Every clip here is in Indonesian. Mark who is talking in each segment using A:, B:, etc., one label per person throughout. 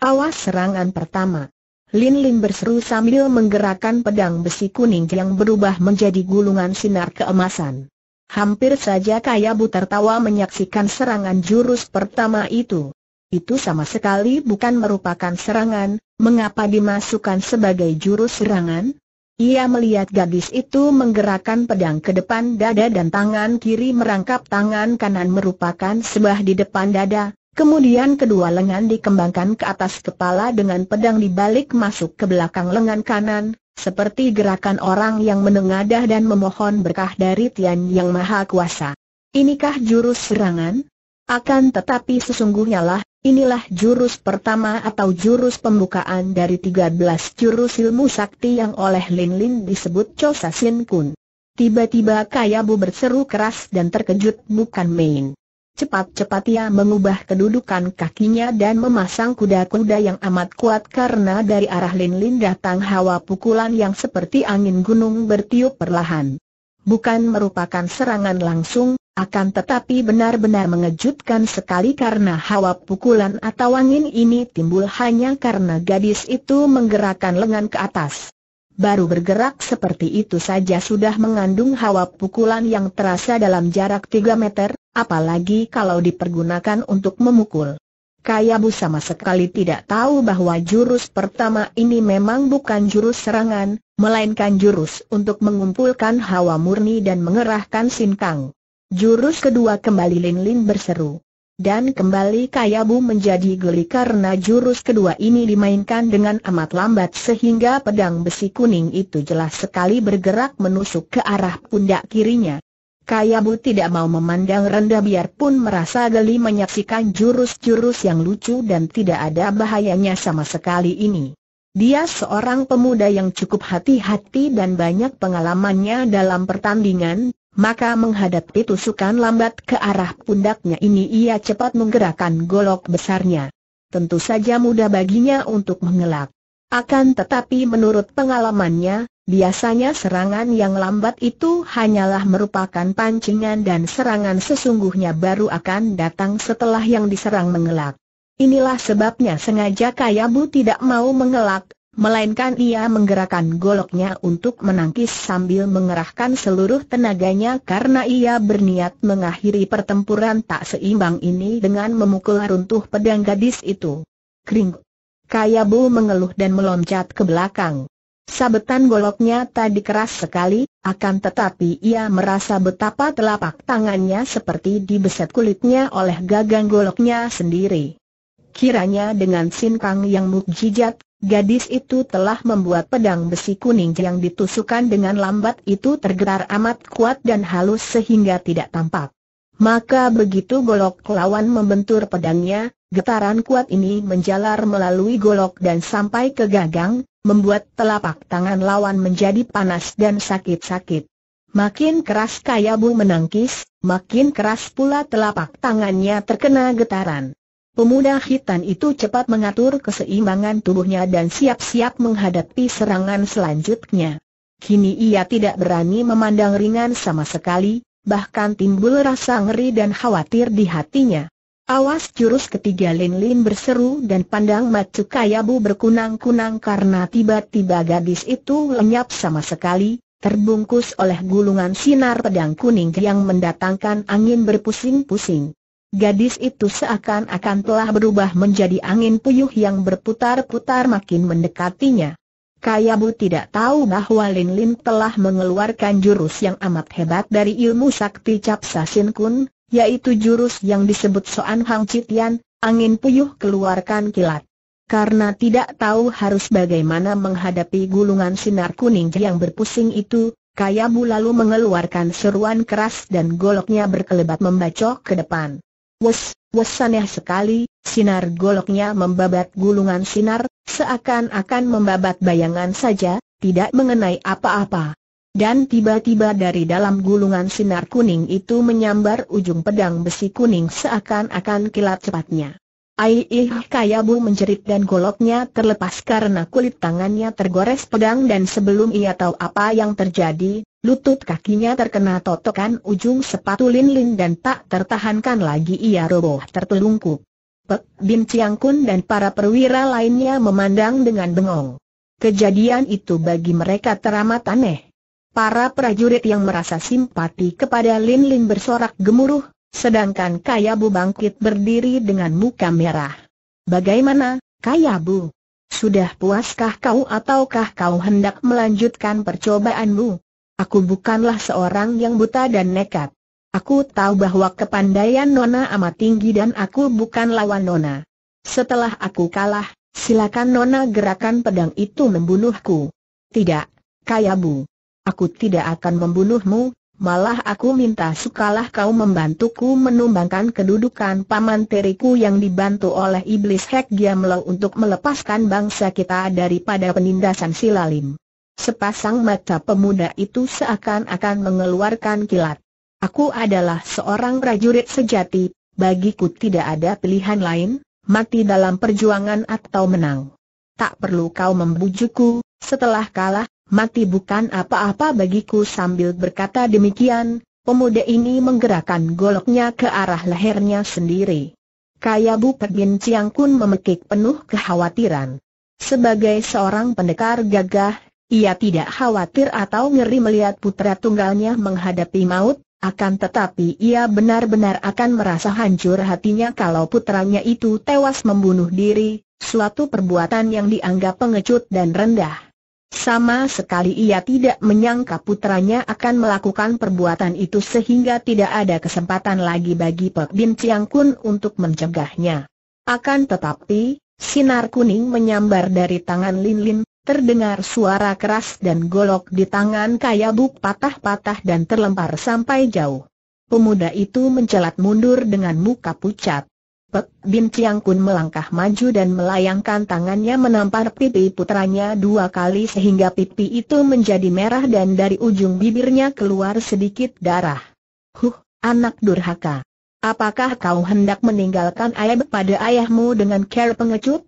A: Awas serangan pertama. Lin Lin berseru sambil menggerakkan pedang besi kuning yang berubah menjadi gulungan sinar keemasan. Hampir saja Kaya Bu tertawa menyaksikan serangan jurus pertama itu. Itu sama sekali bukan merupakan serangan, mengapa dimasukkan sebagai jurus serangan? Ia melihat gadis itu menggerakkan pedang ke depan dada dan tangan kiri merangkap tangan kanan merupakan sebah di depan dada, Kemudian kedua lengan dikembangkan ke atas kepala dengan pedang dibalik masuk ke belakang lengan kanan, seperti gerakan orang yang menengadah dan memohon berkah dari Tian Yang Maha Kuasa. Inikah jurus serangan? Akan tetapi sesungguhnya lah, inilah jurus pertama atau jurus pembukaan dari 13 jurus ilmu sakti yang oleh Lin Lin disebut Sin Kun. Tiba-tiba Kayabu berseru keras dan terkejut bukan main cepat-cepat ia mengubah kedudukan kakinya dan memasang kuda-kuda yang amat kuat karena dari arah lin-lin datang hawa pukulan yang seperti angin gunung bertiup perlahan. Bukan merupakan serangan langsung, akan tetapi benar-benar mengejutkan sekali karena hawa pukulan atau angin ini timbul hanya karena gadis itu menggerakkan lengan ke atas. Baru bergerak seperti itu saja sudah mengandung hawa pukulan yang terasa dalam jarak 3 meter, apalagi kalau dipergunakan untuk memukul. Kayabu sama sekali tidak tahu bahwa jurus pertama ini memang bukan jurus serangan, melainkan jurus untuk mengumpulkan hawa murni dan mengerahkan sinkang. Jurus kedua kembali Lin Lin berseru. Dan kembali Kayabu menjadi geli karena jurus kedua ini dimainkan dengan amat lambat sehingga pedang besi kuning itu jelas sekali bergerak menusuk ke arah pundak kirinya. Kayabu tidak mau memandang rendah biarpun merasa geli menyaksikan jurus-jurus yang lucu dan tidak ada bahayanya sama sekali ini. Dia seorang pemuda yang cukup hati-hati dan banyak pengalamannya dalam pertandingan, maka menghadapi tusukan lambat ke arah pundaknya ini ia cepat menggerakkan golok besarnya. Tentu saja mudah baginya untuk mengelak. Akan tetapi menurut pengalamannya, Biasanya serangan yang lambat itu hanyalah merupakan pancingan dan serangan sesungguhnya baru akan datang setelah yang diserang mengelak. Inilah sebabnya sengaja Kayabu tidak mau mengelak, melainkan ia menggerakkan goloknya untuk menangkis sambil mengerahkan seluruh tenaganya karena ia berniat mengakhiri pertempuran tak seimbang ini dengan memukul runtuh pedang gadis itu. Kring! Kayabu mengeluh dan meloncat ke belakang. Sabetan goloknya tadi keras sekali, akan tetapi ia merasa betapa telapak tangannya seperti dibeset kulitnya oleh gagang goloknya sendiri. Kiranya dengan sinkang yang mukjizat, gadis itu telah membuat pedang besi kuning yang ditusukkan dengan lambat itu tergetar amat kuat dan halus sehingga tidak tampak. Maka begitu golok lawan membentur pedangnya, getaran kuat ini menjalar melalui golok dan sampai ke gagang, membuat telapak tangan lawan menjadi panas dan sakit-sakit. Makin keras Kayabu menangkis, makin keras pula telapak tangannya terkena getaran. Pemuda hitam itu cepat mengatur keseimbangan tubuhnya dan siap-siap menghadapi serangan selanjutnya. Kini ia tidak berani memandang ringan sama sekali, bahkan timbul rasa ngeri dan khawatir di hatinya. Awas jurus ketiga Lin Lin berseru dan pandang Macu Kayabu berkunang-kunang karena tiba-tiba gadis itu lenyap sama sekali, terbungkus oleh gulungan sinar pedang kuning yang mendatangkan angin berpusing-pusing. Gadis itu seakan-akan telah berubah menjadi angin puyuh yang berputar-putar makin mendekatinya. Kayabu tidak tahu bahwa Lin Lin telah mengeluarkan jurus yang amat hebat dari ilmu sakti Cap Sin Kun, yaitu jurus yang disebut Soan Hang Yan, angin puyuh keluarkan kilat. Karena tidak tahu harus bagaimana menghadapi gulungan sinar kuning yang berpusing itu, Kayabu lalu mengeluarkan seruan keras dan goloknya berkelebat membacok ke depan. Wes, wes aneh sekali, sinar goloknya membabat gulungan sinar, seakan-akan membabat bayangan saja, tidak mengenai apa-apa. Dan tiba-tiba dari dalam gulungan sinar kuning itu menyambar ujung pedang besi kuning seakan-akan kilat cepatnya. Aih Kayabu menjerit dan goloknya terlepas karena kulit tangannya tergores pedang dan sebelum ia tahu apa yang terjadi, Lutut kakinya terkena totokan ujung sepatu Lin Lin dan tak tertahankan lagi ia roboh tertelungkup. Pek Bin Chiang Kun dan para perwira lainnya memandang dengan bengong. Kejadian itu bagi mereka teramat aneh. Para prajurit yang merasa simpati kepada Lin Lin bersorak gemuruh, sedangkan Kaya Bu bangkit berdiri dengan muka merah. Bagaimana, Kaya Bu? Sudah puaskah kau ataukah kau hendak melanjutkan percobaanmu? Aku bukanlah seorang yang buta dan nekat. Aku tahu bahwa kepandaian Nona amat tinggi dan aku bukan lawan Nona. Setelah aku kalah, silakan Nona gerakan pedang itu membunuhku. Tidak, Kayabu. Aku tidak akan membunuhmu, malah aku minta sukalah kau membantuku menumbangkan kedudukan paman teriku yang dibantu oleh iblis Hek Giamlo untuk melepaskan bangsa kita daripada penindasan Silalim. Sepasang mata pemuda itu seakan-akan mengeluarkan kilat. Aku adalah seorang prajurit sejati, bagiku tidak ada pilihan lain, mati dalam perjuangan atau menang. Tak perlu kau membujukku, setelah kalah, mati bukan apa-apa bagiku sambil berkata demikian, pemuda ini menggerakkan goloknya ke arah lehernya sendiri. Kayabu Perbin Ciang Kun memekik penuh kekhawatiran. Sebagai seorang pendekar gagah, ia tidak khawatir atau ngeri melihat putra tunggalnya menghadapi maut, akan tetapi ia benar-benar akan merasa hancur hatinya kalau putranya itu tewas membunuh diri, suatu perbuatan yang dianggap pengecut dan rendah. Sama sekali ia tidak menyangka putranya akan melakukan perbuatan itu sehingga tidak ada kesempatan lagi bagi Pek Bin Chiang Kun untuk mencegahnya. Akan tetapi, sinar kuning menyambar dari tangan Lin Lin, Terdengar suara keras dan golok di tangan Kayabuk patah-patah dan terlempar sampai jauh. Pemuda itu mencelat mundur dengan muka pucat. Pek Bin Chiang Kun melangkah maju dan melayangkan tangannya menampar pipi putranya dua kali sehingga pipi itu menjadi merah dan dari ujung bibirnya keluar sedikit darah. Huh, anak durhaka. Apakah kau hendak meninggalkan ayah pada ayahmu dengan care pengecut?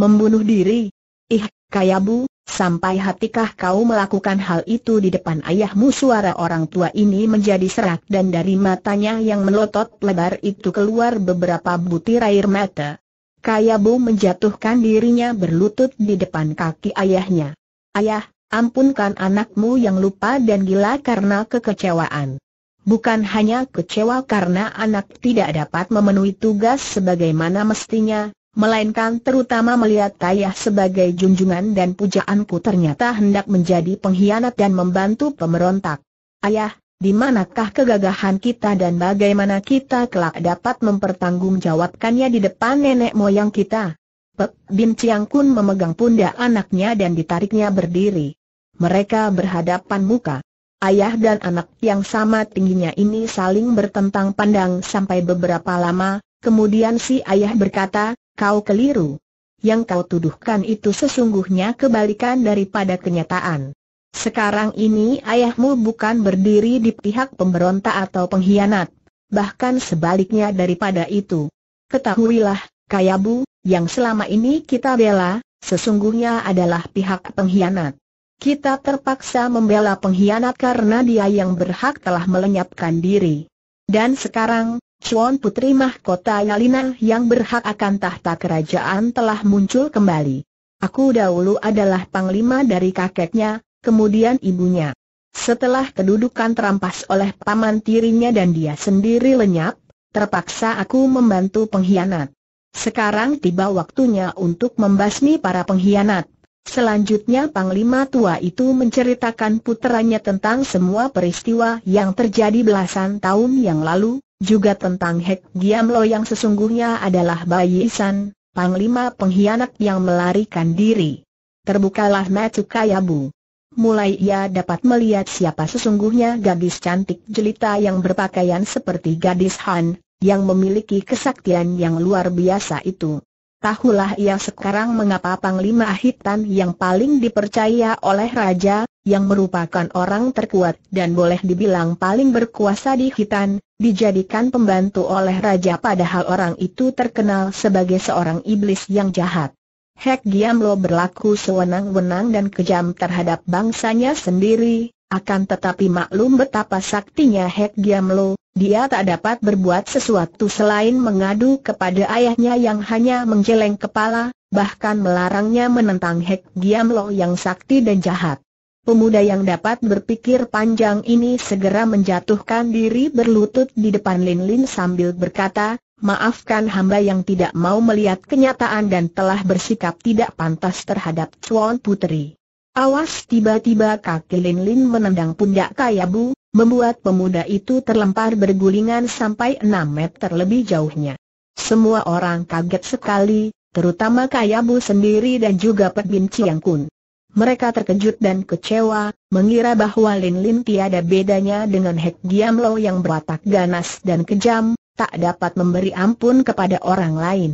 A: Membunuh diri? Ih, Kayabu, sampai hatikah kau melakukan hal itu di depan ayahmu? Suara orang tua ini menjadi serak dan dari matanya yang melotot lebar itu keluar beberapa butir air mata. Kayabu menjatuhkan dirinya berlutut di depan kaki ayahnya. Ayah, ampunkan anakmu yang lupa dan gila karena kekecewaan. Bukan hanya kecewa karena anak tidak dapat memenuhi tugas sebagaimana mestinya, melainkan terutama melihat ayah sebagai junjungan dan pujaanku ternyata hendak menjadi pengkhianat dan membantu pemberontak. Ayah, di manakah kegagahan kita dan bagaimana kita kelak dapat mempertanggungjawabkannya di depan nenek moyang kita? Pe, Bin Chiang Kun memegang pundak anaknya dan ditariknya berdiri. Mereka berhadapan muka. Ayah dan anak yang sama tingginya ini saling bertentang pandang sampai beberapa lama, kemudian si ayah berkata, kau keliru. Yang kau tuduhkan itu sesungguhnya kebalikan daripada kenyataan. Sekarang ini ayahmu bukan berdiri di pihak pemberontak atau pengkhianat, bahkan sebaliknya daripada itu. Ketahuilah, Kayabu, yang selama ini kita bela, sesungguhnya adalah pihak pengkhianat. Kita terpaksa membela pengkhianat karena dia yang berhak telah melenyapkan diri. Dan sekarang, Cuan Putri Mahkota Yalina yang berhak akan tahta kerajaan telah muncul kembali. Aku dahulu adalah panglima dari kakeknya, kemudian ibunya. Setelah kedudukan terampas oleh paman tirinya dan dia sendiri lenyap, terpaksa aku membantu pengkhianat. Sekarang tiba waktunya untuk membasmi para pengkhianat. Selanjutnya Panglima Tua itu menceritakan putranya tentang semua peristiwa yang terjadi belasan tahun yang lalu, juga tentang Hek Giamlo yang sesungguhnya adalah bayi Isan, panglima pengkhianat yang melarikan diri. Terbukalah Matu Kayabu. Mulai ia dapat melihat siapa sesungguhnya gadis cantik jelita yang berpakaian seperti gadis Han, yang memiliki kesaktian yang luar biasa itu. Tahulah ia sekarang mengapa Panglima Hitan yang paling dipercaya oleh Raja, yang merupakan orang terkuat dan boleh dibilang paling berkuasa di Hitan, dijadikan pembantu oleh Raja padahal orang itu terkenal sebagai seorang iblis yang jahat. Hek Giamlo berlaku sewenang-wenang dan kejam terhadap bangsanya sendiri, akan tetapi maklum betapa saktinya Hek Giamlo, dia tak dapat berbuat sesuatu selain mengadu kepada ayahnya yang hanya menjeleng kepala, bahkan melarangnya menentang Hek Giam Lo yang sakti dan jahat. Pemuda yang dapat berpikir panjang ini segera menjatuhkan diri berlutut di depan Lin Lin sambil berkata, Maafkan hamba yang tidak mau melihat kenyataan dan telah bersikap tidak pantas terhadap Chuan Putri. Awas tiba-tiba kaki Lin Lin menendang pundak Kayabu, membuat pemuda itu terlempar bergulingan sampai enam meter lebih jauhnya. Semua orang kaget sekali, terutama Kayabu sendiri dan juga Pek Bin Chiang Kun. Mereka terkejut dan kecewa, mengira bahwa Lin Lin tiada bedanya dengan Hek Giam Lo yang berwatak ganas dan kejam, tak dapat memberi ampun kepada orang lain.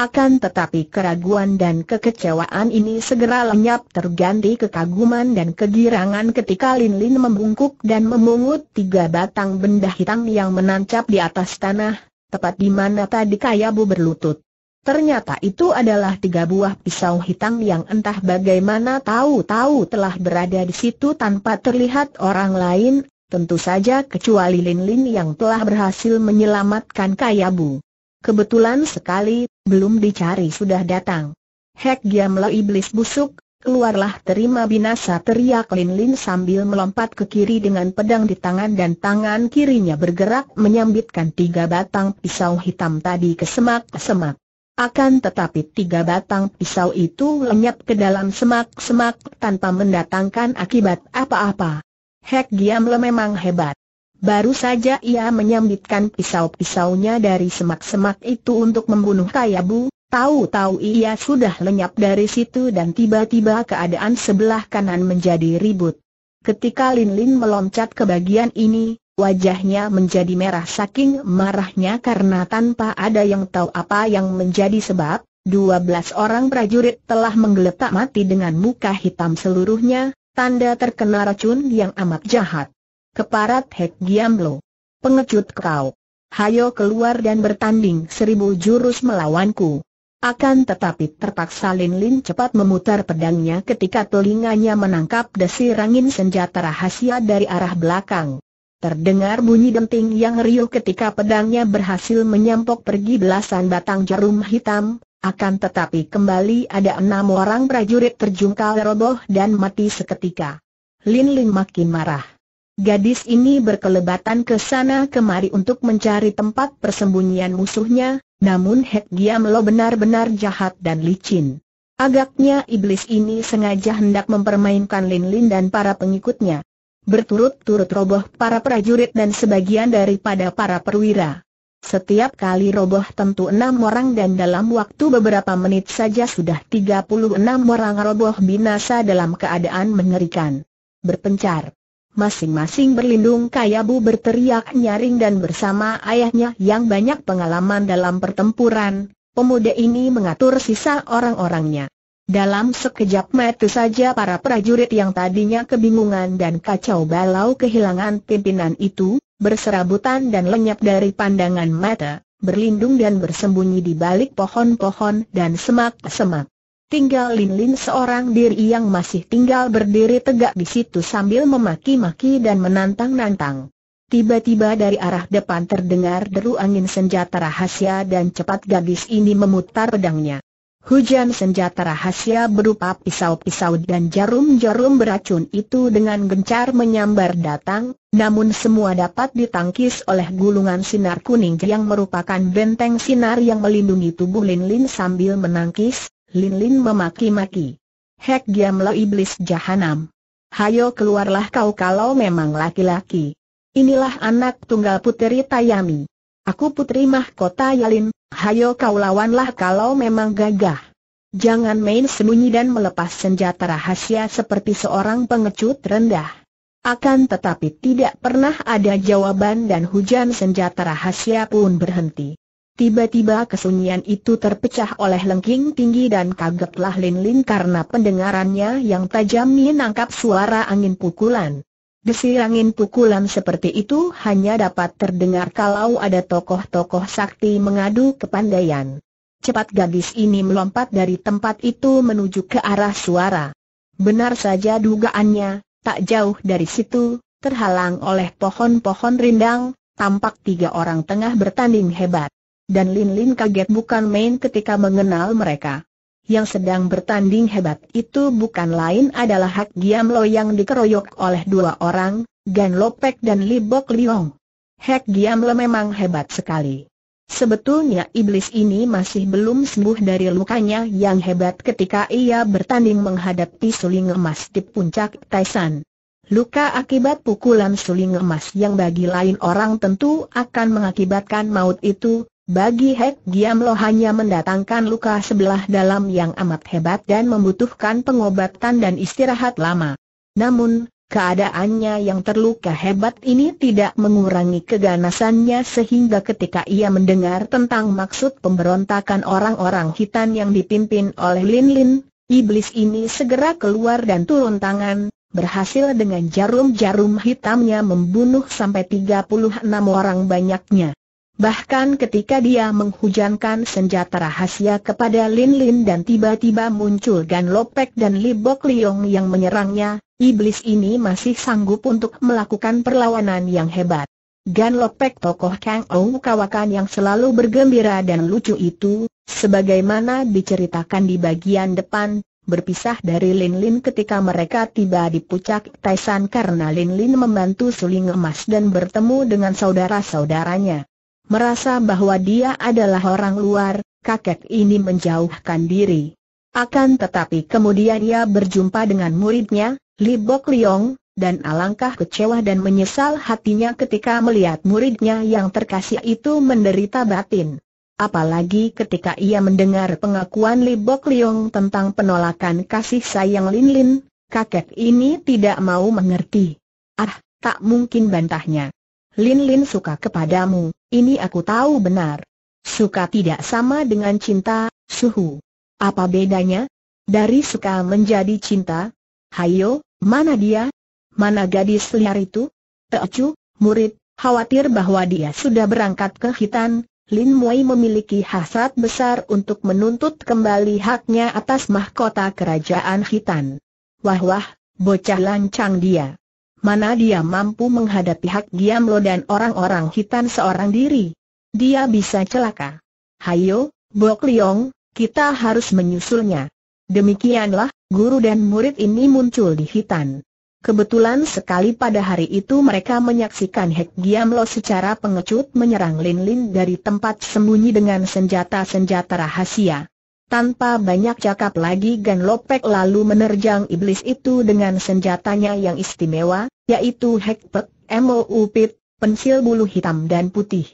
A: Akan tetapi keraguan dan kekecewaan ini segera lenyap terganti kekaguman dan kegirangan ketika Lin Lin membungkuk dan memungut tiga batang benda hitam yang menancap di atas tanah, tepat di mana tadi Kayabu berlutut. Ternyata itu adalah tiga buah pisau hitam yang entah bagaimana tahu-tahu telah berada di situ tanpa terlihat orang lain, tentu saja kecuali Lin Lin yang telah berhasil menyelamatkan Kayabu. Kebetulan sekali, belum dicari sudah datang. Hek giamlah iblis busuk, keluarlah terima binasa teriak Lin Lin sambil melompat ke kiri dengan pedang di tangan dan tangan kirinya bergerak menyambitkan tiga batang pisau hitam tadi ke semak-semak. Akan tetapi tiga batang pisau itu lenyap ke dalam semak-semak tanpa mendatangkan akibat apa-apa. Hek Giamle memang hebat. Baru saja ia menyambitkan pisau-pisaunya dari semak-semak itu untuk membunuh Kayabu, tahu-tahu ia sudah lenyap dari situ dan tiba-tiba keadaan sebelah kanan menjadi ribut. Ketika Lin Lin meloncat ke bagian ini, wajahnya menjadi merah saking marahnya karena tanpa ada yang tahu apa yang menjadi sebab, 12 orang prajurit telah menggeletak mati dengan muka hitam seluruhnya, tanda terkena racun yang amat jahat. Keparat Hek Giamlo. Pengecut kau. Hayo keluar dan bertanding seribu jurus melawanku. Akan tetapi terpaksa Lin Lin cepat memutar pedangnya ketika telinganya menangkap desirangin senjata rahasia dari arah belakang. Terdengar bunyi denting yang riuh ketika pedangnya berhasil menyampok pergi belasan batang jarum hitam, akan tetapi kembali ada enam orang prajurit terjungkal roboh dan mati seketika. Lin Lin makin marah. Gadis ini berkelebatan ke sana kemari untuk mencari tempat persembunyian musuhnya, namun Hek Giam Lo benar-benar jahat dan licin. Agaknya iblis ini sengaja hendak mempermainkan Lin Lin dan para pengikutnya. Berturut-turut roboh para prajurit dan sebagian daripada para perwira. Setiap kali roboh tentu enam orang dan dalam waktu beberapa menit saja sudah tiga puluh enam orang roboh binasa dalam keadaan mengerikan. Berpencar. Masing-masing berlindung Kayabu berteriak nyaring dan bersama ayahnya yang banyak pengalaman dalam pertempuran, pemuda ini mengatur sisa orang-orangnya. Dalam sekejap mata saja para prajurit yang tadinya kebingungan dan kacau balau kehilangan pimpinan itu, berserabutan dan lenyap dari pandangan mata, berlindung dan bersembunyi di balik pohon-pohon dan semak-semak. Tinggal Lin Lin seorang diri yang masih tinggal berdiri tegak di situ sambil memaki-maki dan menantang-nantang. Tiba-tiba dari arah depan terdengar deru angin senjata rahasia dan cepat gadis ini memutar pedangnya. Hujan senjata rahasia berupa pisau-pisau dan jarum-jarum beracun itu dengan gencar menyambar datang, namun semua dapat ditangkis oleh gulungan sinar kuning yang merupakan benteng sinar yang melindungi tubuh Lin Lin sambil menangkis, Lin Lin memaki-maki. Hek diamlah iblis jahanam. Hayo keluarlah kau kalau memang laki-laki. Inilah anak tunggal puteri Tayami. Aku putri mahkota Yalin, hayo kau lawanlah kalau memang gagah. Jangan main sembunyi dan melepas senjata rahasia seperti seorang pengecut rendah. Akan tetapi tidak pernah ada jawaban dan hujan senjata rahasia pun berhenti. Tiba-tiba kesunyian itu terpecah oleh lengking tinggi dan kagetlah Lin Lin karena pendengarannya yang tajam menangkap suara angin pukulan. Desir angin pukulan seperti itu hanya dapat terdengar kalau ada tokoh-tokoh sakti mengadu kepandaian. Cepat gadis ini melompat dari tempat itu menuju ke arah suara. Benar saja dugaannya, tak jauh dari situ, terhalang oleh pohon-pohon rindang, tampak tiga orang tengah bertanding hebat dan Lin Lin kaget bukan main ketika mengenal mereka. Yang sedang bertanding hebat itu bukan lain adalah Hak Giam Lo yang dikeroyok oleh dua orang, Gan Lopek dan Libok Liong. Hak Giam Lo memang hebat sekali. Sebetulnya iblis ini masih belum sembuh dari lukanya yang hebat ketika ia bertanding menghadapi suling emas di puncak Taisan. Luka akibat pukulan suling emas yang bagi lain orang tentu akan mengakibatkan maut itu, bagi Hek Giam Lo hanya mendatangkan luka sebelah dalam yang amat hebat dan membutuhkan pengobatan dan istirahat lama. Namun, keadaannya yang terluka hebat ini tidak mengurangi keganasannya sehingga ketika ia mendengar tentang maksud pemberontakan orang-orang hitam yang dipimpin oleh Lin Lin, iblis ini segera keluar dan turun tangan, berhasil dengan jarum-jarum hitamnya membunuh sampai 36 orang banyaknya. Bahkan ketika dia menghujankan senjata rahasia kepada Lin Lin dan tiba-tiba muncul Gan Lopek dan Li Bok Liong yang menyerangnya, iblis ini masih sanggup untuk melakukan perlawanan yang hebat. Gan Lopek tokoh Kang Ong Kawakan yang selalu bergembira dan lucu itu, sebagaimana diceritakan di bagian depan, berpisah dari Lin Lin ketika mereka tiba di puncak Taisan karena Lin Lin membantu suling emas dan bertemu dengan saudara-saudaranya merasa bahwa dia adalah orang luar, kakek ini menjauhkan diri. Akan tetapi kemudian ia berjumpa dengan muridnya, Li Bok Liong, dan alangkah kecewa dan menyesal hatinya ketika melihat muridnya yang terkasih itu menderita batin. Apalagi ketika ia mendengar pengakuan Li Bok Liong tentang penolakan kasih sayang Lin Lin, kakek ini tidak mau mengerti. Ah, tak mungkin bantahnya. Lin Lin suka kepadamu, ini aku tahu benar. Suka tidak sama dengan cinta, suhu. Apa bedanya? Dari suka menjadi cinta? Hayo, mana dia? Mana gadis liar itu? Teocu, murid, khawatir bahwa dia sudah berangkat ke Hitan, Lin Mui memiliki hasrat besar untuk menuntut kembali haknya atas mahkota kerajaan Hitan. Wah wah, bocah lancang dia mana dia mampu menghadapi Hak Lo dan orang-orang hitam seorang diri. Dia bisa celaka. Hayo, Bok Liong, kita harus menyusulnya. Demikianlah, guru dan murid ini muncul di hitam. Kebetulan sekali pada hari itu mereka menyaksikan Hek Giam Lo secara pengecut menyerang Lin Lin dari tempat sembunyi dengan senjata-senjata rahasia. Tanpa banyak cakap lagi Gan Lopek lalu menerjang iblis itu dengan senjatanya yang istimewa, yaitu Hekpek, Upit, pensil bulu hitam dan putih.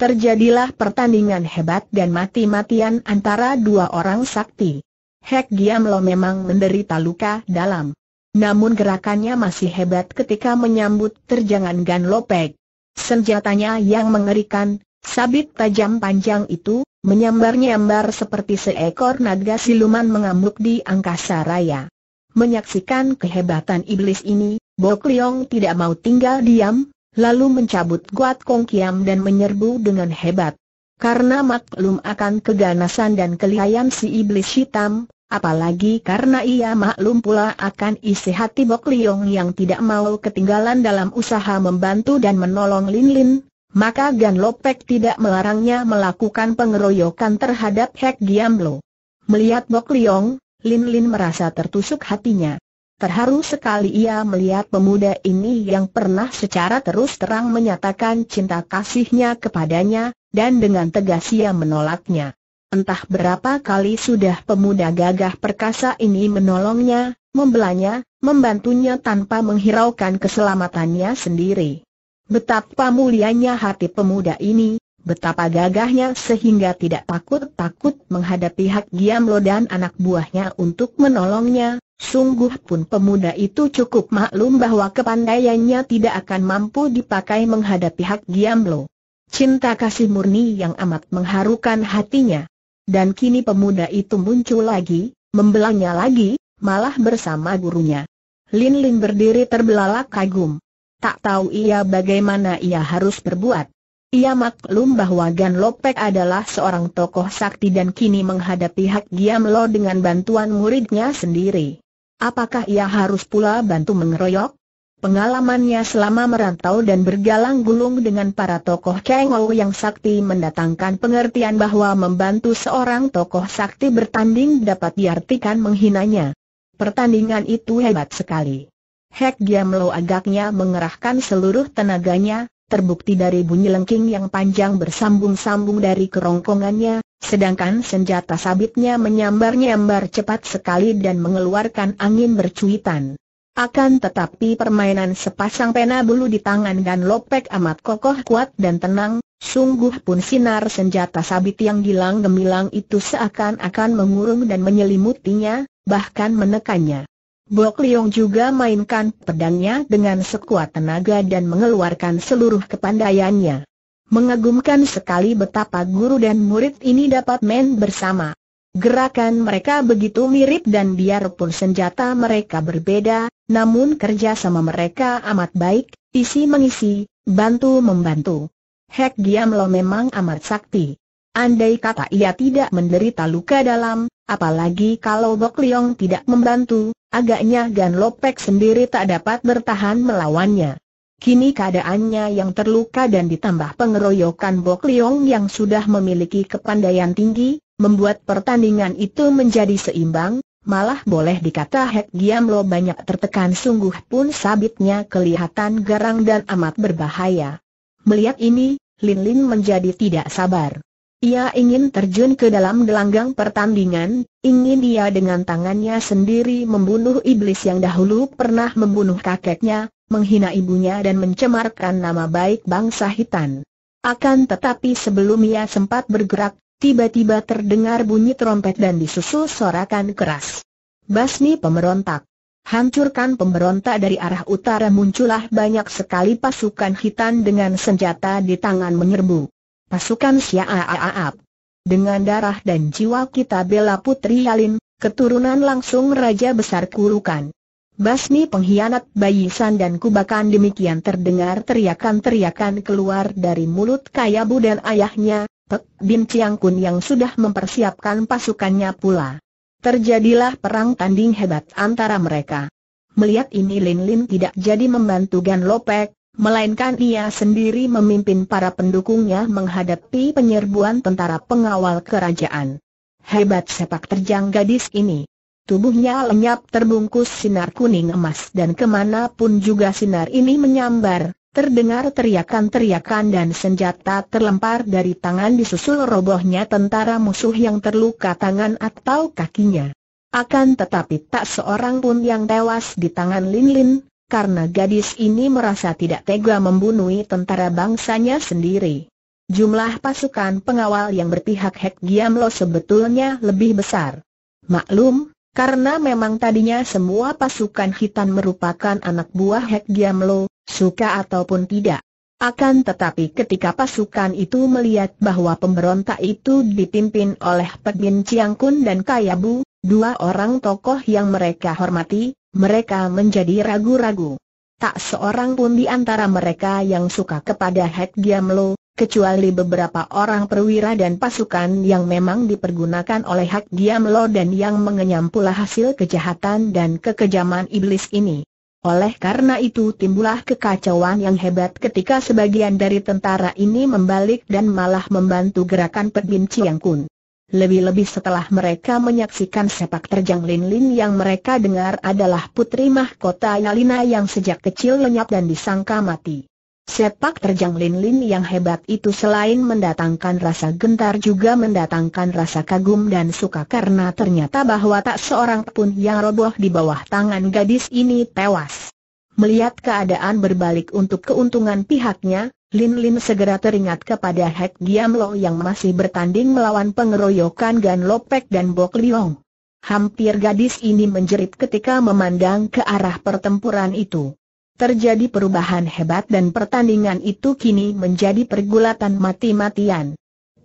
A: Terjadilah pertandingan hebat dan mati-matian antara dua orang sakti. Hek Giam Lo memang menderita luka dalam. Namun gerakannya masih hebat ketika menyambut terjangan Gan Lopek. Senjatanya yang mengerikan, Sabit tajam panjang itu, menyambar-nyambar seperti seekor naga siluman mengamuk di angkasa raya. Menyaksikan kehebatan iblis ini, Bok Leong tidak mau tinggal diam, lalu mencabut Guat Kong Kiam dan menyerbu dengan hebat. Karena maklum akan keganasan dan kelihayan si iblis hitam, apalagi karena ia maklum pula akan isi hati Bok Leong yang tidak mau ketinggalan dalam usaha membantu dan menolong Lin Lin, maka Gan Lopek tidak melarangnya melakukan pengeroyokan terhadap Hek Giamlo. Melihat Bok Liong, Lin Lin merasa tertusuk hatinya. Terharu sekali ia melihat pemuda ini yang pernah secara terus terang menyatakan cinta kasihnya kepadanya, dan dengan tegas ia menolaknya. Entah berapa kali sudah pemuda gagah perkasa ini menolongnya, membelanya, membantunya tanpa menghiraukan keselamatannya sendiri. Betapa mulianya hati pemuda ini, betapa gagahnya sehingga tidak takut-takut menghadapi Hak Giam Lo dan anak buahnya untuk menolongnya. Sungguh pun pemuda itu cukup maklum bahwa kepandaiannya tidak akan mampu dipakai menghadapi Hak Giam Lo. Cinta kasih murni yang amat mengharukan hatinya. Dan kini pemuda itu muncul lagi, membelanya lagi, malah bersama gurunya. Lin Lin berdiri terbelalak kagum tak tahu ia bagaimana ia harus berbuat. Ia maklum bahwa Gan Lopek adalah seorang tokoh sakti dan kini menghadapi Hak Giam Lo dengan bantuan muridnya sendiri. Apakah ia harus pula bantu mengeroyok? Pengalamannya selama merantau dan bergalang gulung dengan para tokoh Kengou yang sakti mendatangkan pengertian bahwa membantu seorang tokoh sakti bertanding dapat diartikan menghinanya. Pertandingan itu hebat sekali. Hek Giamlo agaknya mengerahkan seluruh tenaganya, terbukti dari bunyi lengking yang panjang bersambung-sambung dari kerongkongannya, sedangkan senjata sabitnya menyambar-nyambar cepat sekali dan mengeluarkan angin bercuitan. Akan tetapi permainan sepasang pena bulu di tangan Gan Lopek amat kokoh kuat dan tenang, sungguh pun sinar senjata sabit yang gilang gemilang itu seakan-akan mengurung dan menyelimutinya, bahkan menekannya. Bok Leong juga mainkan pedangnya dengan sekuat tenaga dan mengeluarkan seluruh kepandaiannya. Mengagumkan sekali betapa guru dan murid ini dapat main bersama. Gerakan mereka begitu mirip dan biarpun senjata mereka berbeda, namun kerja sama mereka amat baik, isi mengisi, bantu membantu. Hek Giam Lo memang amat sakti. Andai kata ia tidak menderita luka dalam, Apalagi kalau Bok Liong tidak membantu, agaknya Gan Lopek sendiri tak dapat bertahan melawannya. Kini keadaannya yang terluka dan ditambah pengeroyokan Bok Liong yang sudah memiliki kepandaian tinggi, membuat pertandingan itu menjadi seimbang, malah boleh dikata Hek Giam Lo banyak tertekan sungguh pun sabitnya kelihatan garang dan amat berbahaya. Melihat ini, Lin Lin menjadi tidak sabar. Ia ingin terjun ke dalam gelanggang pertandingan, ingin dia dengan tangannya sendiri membunuh iblis yang dahulu pernah membunuh kakeknya, menghina ibunya dan mencemarkan nama baik bangsa Hitan. Akan tetapi sebelum ia sempat bergerak, tiba-tiba terdengar bunyi trompet dan disusul sorakan keras. Basmi pemberontak. Hancurkan pemberontak dari arah utara muncullah banyak sekali pasukan hitan dengan senjata di tangan menyerbu pasukan Siaaaap. Dengan darah dan jiwa kita bela Putri Yalin, keturunan langsung Raja Besar Kurukan. Basmi pengkhianat bayisan dan kubakan demikian terdengar teriakan-teriakan keluar dari mulut Kayabu dan ayahnya, Pek Bin Chiang Kun yang sudah mempersiapkan pasukannya pula. Terjadilah perang tanding hebat antara mereka. Melihat ini Lin Lin tidak jadi membantu Gan Lopek, melainkan ia sendiri memimpin para pendukungnya menghadapi penyerbuan tentara pengawal kerajaan. Hebat sepak terjang gadis ini. Tubuhnya lenyap terbungkus sinar kuning emas dan kemana pun juga sinar ini menyambar, terdengar teriakan-teriakan dan senjata terlempar dari tangan disusul robohnya tentara musuh yang terluka tangan atau kakinya. Akan tetapi tak seorang pun yang tewas di tangan Lin Lin, karena gadis ini merasa tidak tega membunuh tentara bangsanya sendiri. Jumlah pasukan pengawal yang berpihak Hek Giam sebetulnya lebih besar. Maklum, karena memang tadinya semua pasukan hitam merupakan anak buah Hek Giam suka ataupun tidak. Akan tetapi ketika pasukan itu melihat bahwa pemberontak itu dipimpin oleh Pek Bin Chiang Kun dan Kayabu, dua orang tokoh yang mereka hormati, mereka menjadi ragu-ragu. Tak seorang pun di antara mereka yang suka kepada Hek Giamlo, kecuali beberapa orang perwira dan pasukan yang memang dipergunakan oleh Hak Diamlo dan yang mengenyam pula hasil kejahatan dan kekejaman iblis ini. Oleh karena itu timbullah kekacauan yang hebat ketika sebagian dari tentara ini membalik dan malah membantu gerakan Chiang Kun. Lebih-lebih setelah mereka menyaksikan sepak terjang Lin Lin yang mereka dengar adalah putri mahkota Yalina yang sejak kecil lenyap dan disangka mati. Sepak terjang Lin Lin yang hebat itu selain mendatangkan rasa gentar juga mendatangkan rasa kagum dan suka karena ternyata bahwa tak seorang pun yang roboh di bawah tangan gadis ini tewas. Melihat keadaan berbalik untuk keuntungan pihaknya, Lin Lin segera teringat kepada Hek Giam Lo yang masih bertanding melawan pengeroyokan Gan Lopek dan Bok Liong. Hampir gadis ini menjerit ketika memandang ke arah pertempuran itu. Terjadi perubahan hebat dan pertandingan itu kini menjadi pergulatan mati-matian.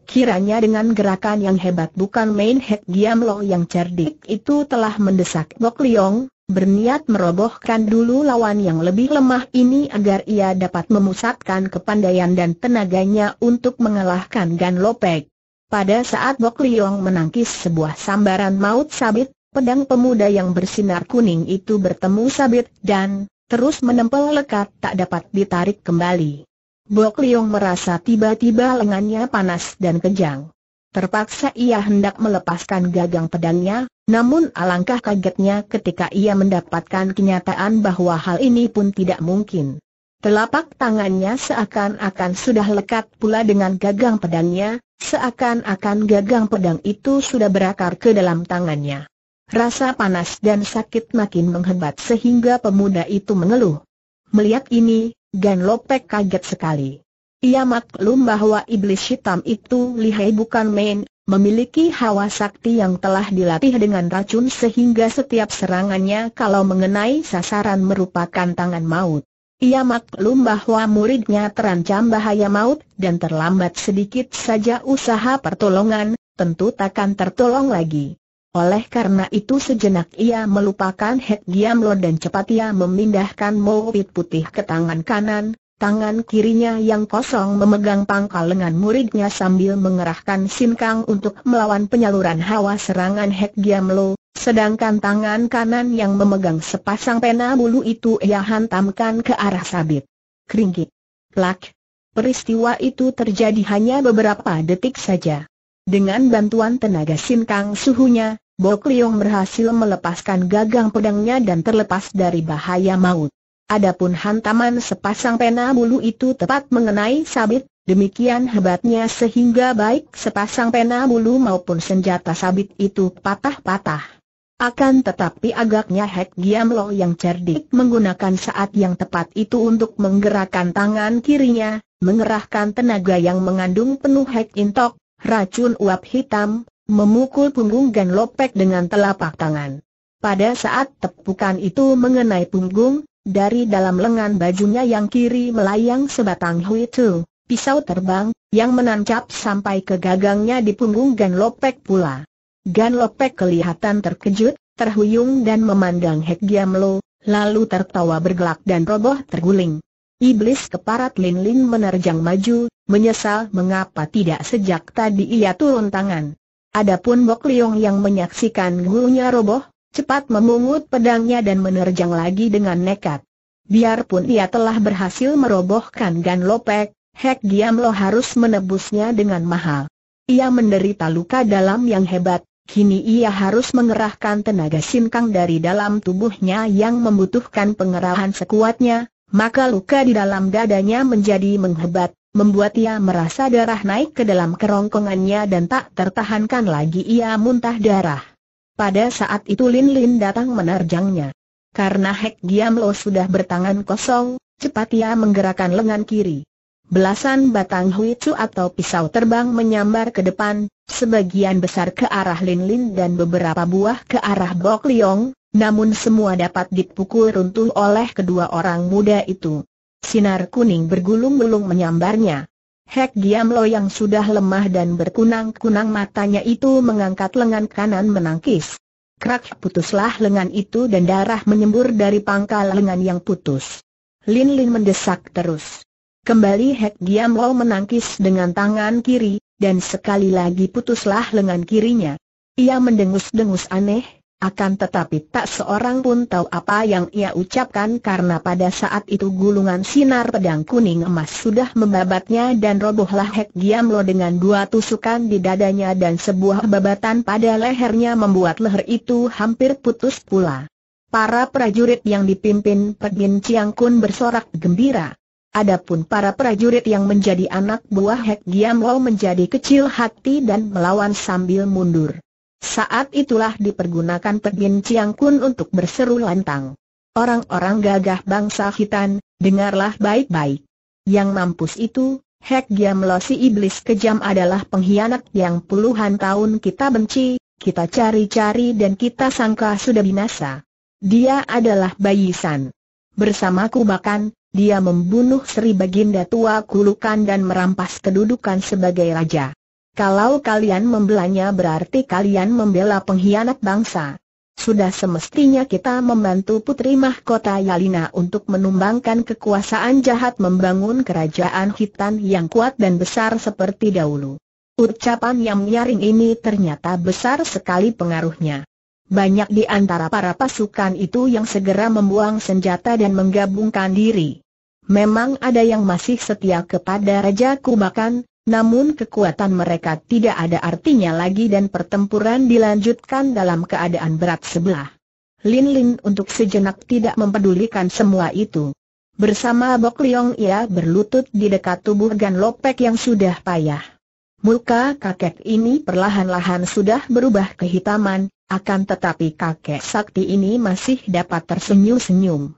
A: Kiranya dengan gerakan yang hebat bukan main Hek Giam Lo yang cerdik itu telah mendesak Bok Liong, berniat merobohkan dulu lawan yang lebih lemah ini agar ia dapat memusatkan kepandaian dan tenaganya untuk mengalahkan Gan Lopek. Pada saat Bok Liong menangkis sebuah sambaran maut sabit, pedang pemuda yang bersinar kuning itu bertemu sabit dan terus menempel lekat tak dapat ditarik kembali. Bok Liong merasa tiba-tiba lengannya panas dan kejang. Terpaksa ia hendak melepaskan gagang pedangnya, namun alangkah kagetnya ketika ia mendapatkan kenyataan bahwa hal ini pun tidak mungkin. Telapak tangannya seakan-akan sudah lekat pula dengan gagang pedangnya, seakan-akan gagang pedang itu sudah berakar ke dalam tangannya. Rasa panas dan sakit makin menghebat sehingga pemuda itu mengeluh. Melihat ini, Gan Lopek kaget sekali. Ia maklum bahwa iblis hitam itu lihai bukan main, Memiliki hawa sakti yang telah dilatih dengan racun sehingga setiap serangannya kalau mengenai sasaran merupakan tangan maut. Ia maklum bahwa muridnya terancam bahaya maut dan terlambat sedikit saja usaha pertolongan, tentu takkan tertolong lagi. Oleh karena itu sejenak ia melupakan Hek Giamlo dan cepat ia memindahkan Mopit putih ke tangan kanan, Tangan kirinya yang kosong memegang pangkal lengan muridnya sambil mengerahkan sinkang untuk melawan penyaluran hawa serangan Hek Giam Lo, sedangkan tangan kanan yang memegang sepasang pena bulu itu ia hantamkan ke arah sabit. Keringkit. Plak. Peristiwa itu terjadi hanya beberapa detik saja. Dengan bantuan tenaga sinkang suhunya, Bok Leong berhasil melepaskan gagang pedangnya dan terlepas dari bahaya maut. Adapun hantaman sepasang pena bulu itu tepat mengenai sabit, demikian hebatnya sehingga baik sepasang pena bulu maupun senjata sabit itu patah-patah. Akan tetapi agaknya Hek Giamlo yang cerdik menggunakan saat yang tepat itu untuk menggerakkan tangan kirinya, mengerahkan tenaga yang mengandung penuh Hek Intok, racun uap hitam, memukul punggung Gan Lopek dengan telapak tangan. Pada saat tepukan itu mengenai punggung, dari dalam lengan bajunya yang kiri melayang sebatang hui tu, pisau terbang, yang menancap sampai ke gagangnya di punggung Gan Lopek pula. Gan Lopek kelihatan terkejut, terhuyung dan memandang Hek Giam Lo, lalu tertawa bergelak dan roboh terguling. Iblis keparat Lin Lin menerjang maju, menyesal mengapa tidak sejak tadi ia turun tangan. Adapun Bok Liong yang menyaksikan gurunya roboh, cepat memungut pedangnya dan menerjang lagi dengan nekat. Biarpun ia telah berhasil merobohkan Gan Lopek, Hek Giam Lo harus menebusnya dengan mahal. Ia menderita luka dalam yang hebat, kini ia harus mengerahkan tenaga sinkang dari dalam tubuhnya yang membutuhkan pengerahan sekuatnya, maka luka di dalam dadanya menjadi menghebat, membuat ia merasa darah naik ke dalam kerongkongannya dan tak tertahankan lagi ia muntah darah. Pada saat itu Lin Lin datang menerjangnya. Karena Hek Giam Lo sudah bertangan kosong, cepat ia menggerakkan lengan kiri. Belasan batang hui chu atau pisau terbang menyambar ke depan, sebagian besar ke arah Lin Lin dan beberapa buah ke arah Bok Liong, namun semua dapat dipukul runtuh oleh kedua orang muda itu. Sinar kuning bergulung-gulung menyambarnya. Hek Lo yang sudah lemah dan berkunang-kunang matanya itu mengangkat lengan kanan menangkis. Krak putuslah lengan itu dan darah menyembur dari pangkal lengan yang putus. Lin Lin mendesak terus. Kembali Hek Lo menangkis dengan tangan kiri, dan sekali lagi putuslah lengan kirinya. Ia mendengus-dengus aneh, akan tetapi tak seorang pun tahu apa yang ia ucapkan karena pada saat itu gulungan sinar pedang kuning emas sudah membabatnya dan robohlah Hek Giamlo dengan dua tusukan di dadanya dan sebuah babatan pada lehernya membuat leher itu hampir putus pula. Para prajurit yang dipimpin Pegin Chiang Kun bersorak gembira. Adapun para prajurit yang menjadi anak buah Hek Giamlo menjadi kecil hati dan melawan sambil mundur. Saat itulah dipergunakan Pedin Chiang Kun untuk berseru lantang. Orang-orang gagah bangsa hitan, dengarlah baik-baik. Yang mampus itu, Hek Giam Lo si iblis kejam adalah pengkhianat yang puluhan tahun kita benci, kita cari-cari dan kita sangka sudah binasa. Dia adalah Bayi bayisan. Bersamaku bahkan, dia membunuh Sri Baginda Tua Kulukan dan merampas kedudukan sebagai raja. Kalau kalian membelanya berarti kalian membela pengkhianat bangsa. Sudah semestinya kita membantu Putri Mahkota Yalina untuk menumbangkan kekuasaan jahat membangun kerajaan hitam yang kuat dan besar seperti dahulu. Ucapan yang nyaring ini ternyata besar sekali pengaruhnya. Banyak di antara para pasukan itu yang segera membuang senjata dan menggabungkan diri. Memang ada yang masih setia kepada Raja Kubakan, namun kekuatan mereka tidak ada artinya lagi dan pertempuran dilanjutkan dalam keadaan berat sebelah. Lin Lin untuk sejenak tidak mempedulikan semua itu. Bersama Bok Liong ia berlutut di dekat tubuh Gan Lopek yang sudah payah. Muka kakek ini perlahan-lahan sudah berubah kehitaman, akan tetapi kakek sakti ini masih dapat tersenyum-senyum.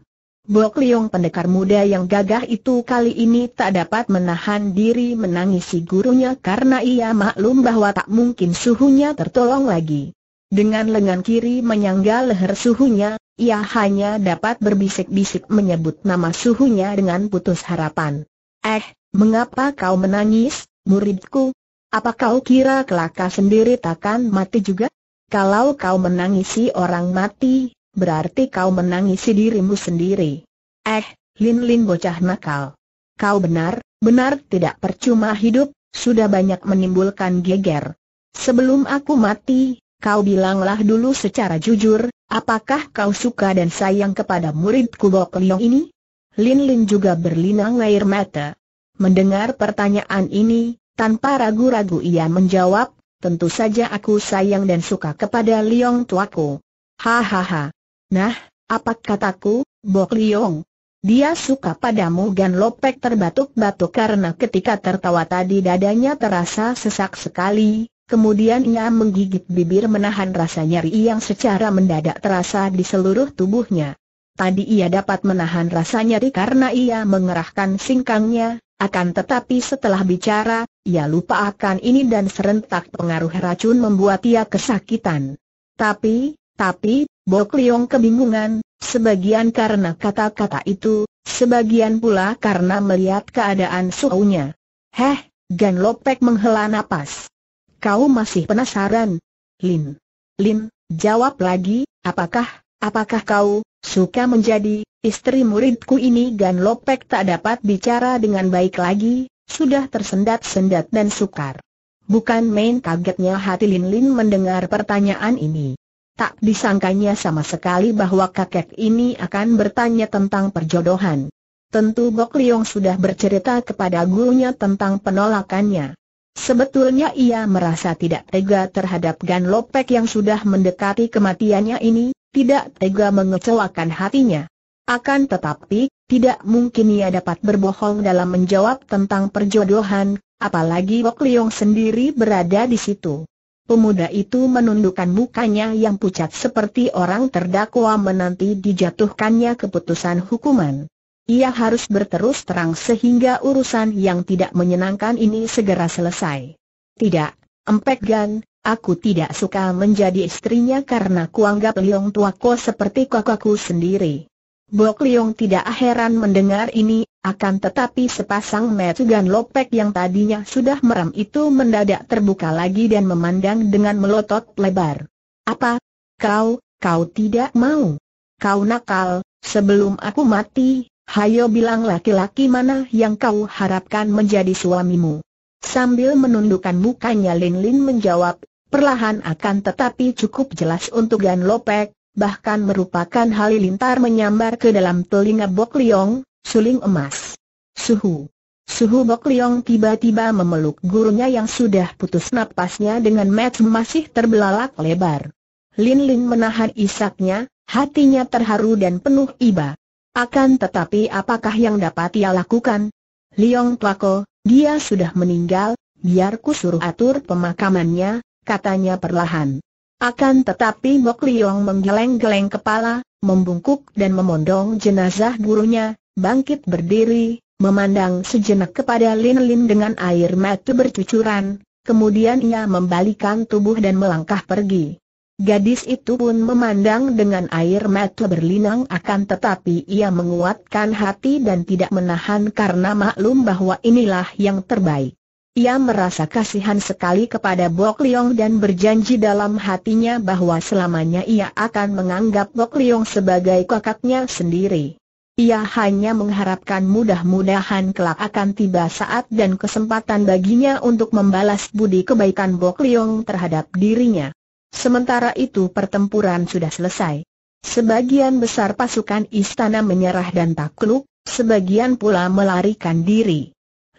A: Bok Liong pendekar muda yang gagah itu kali ini tak dapat menahan diri menangisi gurunya karena ia maklum bahwa tak mungkin suhunya tertolong lagi. Dengan lengan kiri menyangga leher suhunya, ia hanya dapat berbisik-bisik menyebut nama suhunya dengan putus harapan. Eh, mengapa kau menangis, muridku? Apa kau kira kelaka sendiri takkan mati juga? Kalau kau menangisi orang mati, Berarti kau menangisi dirimu sendiri. Eh, Lin Lin bocah nakal. Kau benar, benar tidak percuma hidup, sudah banyak menimbulkan geger. Sebelum aku mati, kau bilanglah dulu secara jujur, apakah kau suka dan sayang kepada muridku Bok Liong ini? Lin Lin juga berlinang air mata. Mendengar pertanyaan ini, tanpa ragu-ragu ia menjawab, tentu saja aku sayang dan suka kepada Liong tuaku. Hahaha. Nah, apa kataku, Bok Liong? Dia suka padamu Gan Lopek terbatuk-batuk karena ketika tertawa tadi dadanya terasa sesak sekali, kemudian ia menggigit bibir menahan rasa nyeri yang secara mendadak terasa di seluruh tubuhnya. Tadi ia dapat menahan rasa nyeri karena ia mengerahkan singkangnya, akan tetapi setelah bicara, ia lupa akan ini dan serentak pengaruh racun membuat ia kesakitan. Tapi, tapi, Bok Liong kebingungan, sebagian karena kata-kata itu, sebagian pula karena melihat keadaan suhunya. Heh, Gan Lopek menghela napas. Kau masih penasaran? Lin. Lin, jawab lagi, apakah, apakah kau, suka menjadi, istri muridku ini Gan Lopek tak dapat bicara dengan baik lagi, sudah tersendat-sendat dan sukar. Bukan main kagetnya hati Lin Lin mendengar pertanyaan ini. Tak disangkanya sama sekali bahwa kakek ini akan bertanya tentang perjodohan. Tentu Bok Liong sudah bercerita kepada gurunya tentang penolakannya. Sebetulnya ia merasa tidak tega terhadap Gan Lopek yang sudah mendekati kematiannya ini, tidak tega mengecewakan hatinya. Akan tetapi, tidak mungkin ia dapat berbohong dalam menjawab tentang perjodohan, apalagi Bok Liong sendiri berada di situ. Pemuda itu menundukkan mukanya yang pucat seperti orang terdakwa menanti dijatuhkannya keputusan hukuman. Ia harus berterus terang sehingga urusan yang tidak menyenangkan ini segera selesai. Tidak, Empek Gan, aku tidak suka menjadi istrinya karena kuanggap Leong Tuako seperti kakakku sendiri. Bok Liong tidak heran mendengar ini, akan tetapi sepasang metugan Lopek yang tadinya sudah merem itu mendadak terbuka lagi dan memandang dengan melotot lebar. Apa? Kau, kau tidak mau? Kau nakal, sebelum aku mati, hayo bilang laki-laki mana yang kau harapkan menjadi suamimu. Sambil menundukkan mukanya Lin Lin menjawab, perlahan akan tetapi cukup jelas untuk Gan Lopek, bahkan merupakan halilintar menyambar ke dalam telinga Bok Liong, suling emas. Suhu. Suhu Bok Liong tiba-tiba memeluk gurunya yang sudah putus napasnya dengan match masih terbelalak lebar. Lin Lin menahan isaknya, hatinya terharu dan penuh iba. Akan tetapi apakah yang dapat ia lakukan? Liong Tuako, dia sudah meninggal, biar ku suruh atur pemakamannya, katanya perlahan. Akan tetapi Mok Liong menggeleng-geleng kepala, membungkuk dan memondong jenazah gurunya, bangkit berdiri, memandang sejenak kepada Lin Lin dengan air mata bercucuran, kemudian ia membalikan tubuh dan melangkah pergi. Gadis itu pun memandang dengan air mata berlinang akan tetapi ia menguatkan hati dan tidak menahan karena maklum bahwa inilah yang terbaik. Ia merasa kasihan sekali kepada Bok Liong dan berjanji dalam hatinya bahwa selamanya ia akan menganggap Bok Liong sebagai kakaknya sendiri. Ia hanya mengharapkan mudah-mudahan kelak akan tiba saat dan kesempatan baginya untuk membalas budi kebaikan Bok Liong terhadap dirinya. Sementara itu pertempuran sudah selesai. Sebagian besar pasukan istana menyerah dan takluk, sebagian pula melarikan diri.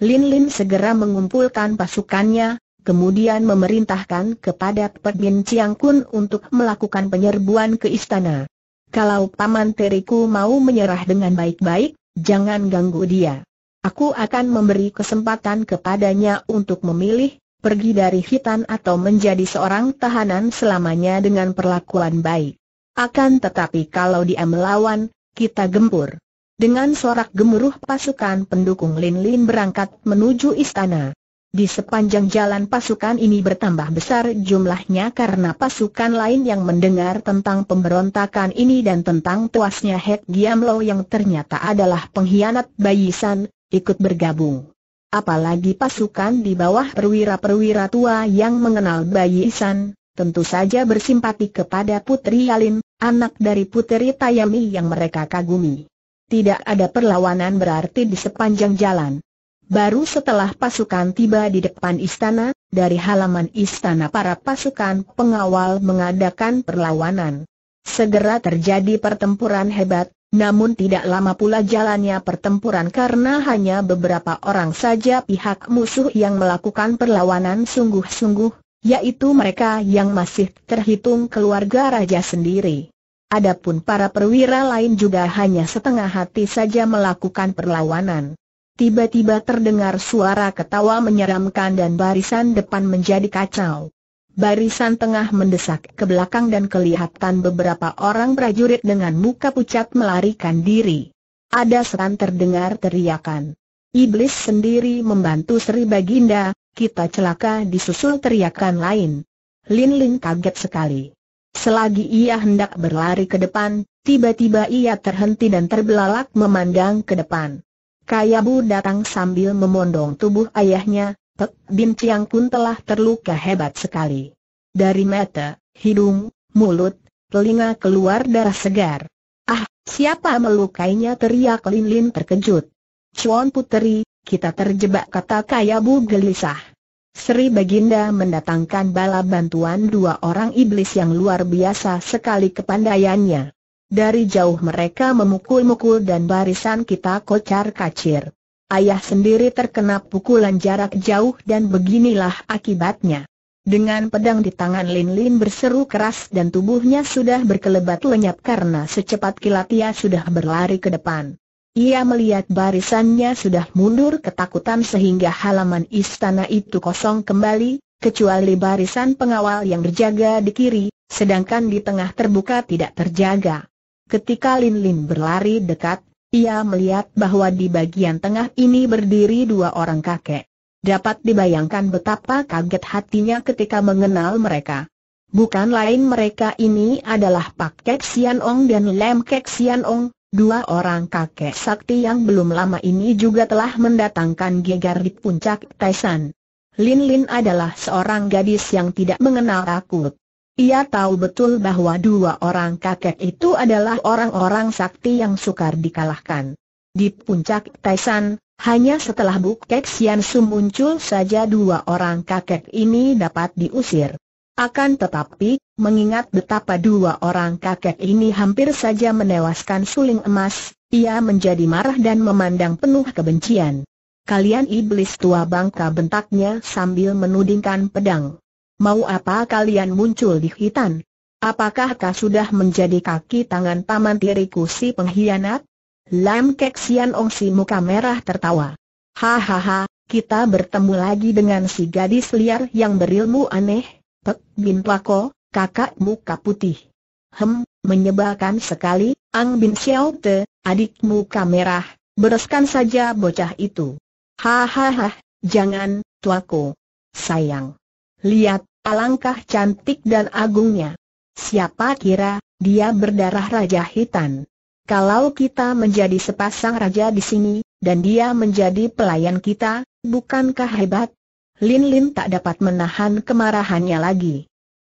A: Lin Lin segera mengumpulkan pasukannya, kemudian memerintahkan kepada Bin Chiang Kun untuk melakukan penyerbuan ke istana. Kalau Paman Teriku mau menyerah dengan baik-baik, jangan ganggu dia. Aku akan memberi kesempatan kepadanya untuk memilih, pergi dari hitan atau menjadi seorang tahanan selamanya dengan perlakuan baik. Akan tetapi kalau dia melawan, kita gempur. Dengan sorak gemuruh pasukan pendukung Lin Lin berangkat menuju istana. Di sepanjang jalan pasukan ini bertambah besar jumlahnya karena pasukan lain yang mendengar tentang pemberontakan ini dan tentang tuasnya Hek Giamlo yang ternyata adalah pengkhianat Bayisan, ikut bergabung. Apalagi pasukan di bawah perwira-perwira tua yang mengenal Bayisan, tentu saja bersimpati kepada Putri Yalin, anak dari Putri Tayami yang mereka kagumi tidak ada perlawanan berarti di sepanjang jalan. Baru setelah pasukan tiba di depan istana, dari halaman istana para pasukan pengawal mengadakan perlawanan. Segera terjadi pertempuran hebat, namun tidak lama pula jalannya pertempuran karena hanya beberapa orang saja pihak musuh yang melakukan perlawanan sungguh-sungguh, yaitu mereka yang masih terhitung keluarga raja sendiri. Adapun para perwira lain juga hanya setengah hati saja melakukan perlawanan. Tiba-tiba terdengar suara ketawa menyeramkan dan barisan depan menjadi kacau. Barisan tengah mendesak ke belakang dan kelihatan beberapa orang prajurit dengan muka pucat melarikan diri. Ada seran terdengar teriakan. Iblis sendiri membantu Sri Baginda, kita celaka disusul teriakan lain. Lin Lin kaget sekali. Selagi ia hendak berlari ke depan, tiba-tiba ia terhenti dan terbelalak memandang ke depan. Kayabu datang sambil memondong tubuh ayahnya, Pek Bin Chiang pun telah terluka hebat sekali. Dari mata, hidung, mulut, telinga keluar darah segar. Ah, siapa melukainya teriak Lin Lin terkejut. Cuan Puteri, kita terjebak kata Kayabu gelisah. Sri Baginda mendatangkan bala bantuan dua orang iblis yang luar biasa sekali kepandaiannya. Dari jauh mereka memukul-mukul dan barisan kita kocar kacir. Ayah sendiri terkena pukulan jarak jauh dan beginilah akibatnya. Dengan pedang di tangan Lin Lin berseru keras dan tubuhnya sudah berkelebat lenyap karena secepat kilat ia sudah berlari ke depan. Ia melihat barisannya sudah mundur ketakutan sehingga halaman istana itu kosong kembali, kecuali barisan pengawal yang berjaga di kiri, sedangkan di tengah terbuka tidak terjaga. Ketika Lin Lin berlari dekat, ia melihat bahwa di bagian tengah ini berdiri dua orang kakek. Dapat dibayangkan betapa kaget hatinya ketika mengenal mereka. Bukan lain mereka ini adalah Pak Kek Sian Ong dan Lem Kek Sian Ong, Dua orang kakek sakti yang belum lama ini juga telah mendatangkan gegar di puncak Taisan. Lin Lin adalah seorang gadis yang tidak mengenal aku. Ia tahu betul bahwa dua orang kakek itu adalah orang-orang sakti yang sukar dikalahkan. Di puncak Taisan, hanya setelah Bukek Sian Su muncul saja dua orang kakek ini dapat diusir. Akan tetapi, mengingat betapa dua orang kakek ini hampir saja menewaskan suling emas, ia menjadi marah dan memandang penuh kebencian. Kalian iblis tua bangka bentaknya sambil menudingkan pedang. Mau apa kalian muncul di hitan? Apakah kau sudah menjadi kaki tangan paman tiriku si pengkhianat? Lam Kek Sian Ong si muka merah tertawa. Hahaha, kita bertemu lagi dengan si gadis liar yang berilmu aneh, Pek Bin Pako, kakak muka putih. Hem, menyebalkan sekali, Ang Bin Xiao Te, adik muka merah, bereskan saja bocah itu. Hahaha, jangan, tuaku. Sayang. Lihat, alangkah cantik dan agungnya. Siapa kira, dia berdarah Raja Hitan. Kalau kita menjadi sepasang raja di sini, dan dia menjadi pelayan kita, bukankah hebat? Lin Lin tak dapat menahan kemarahannya lagi.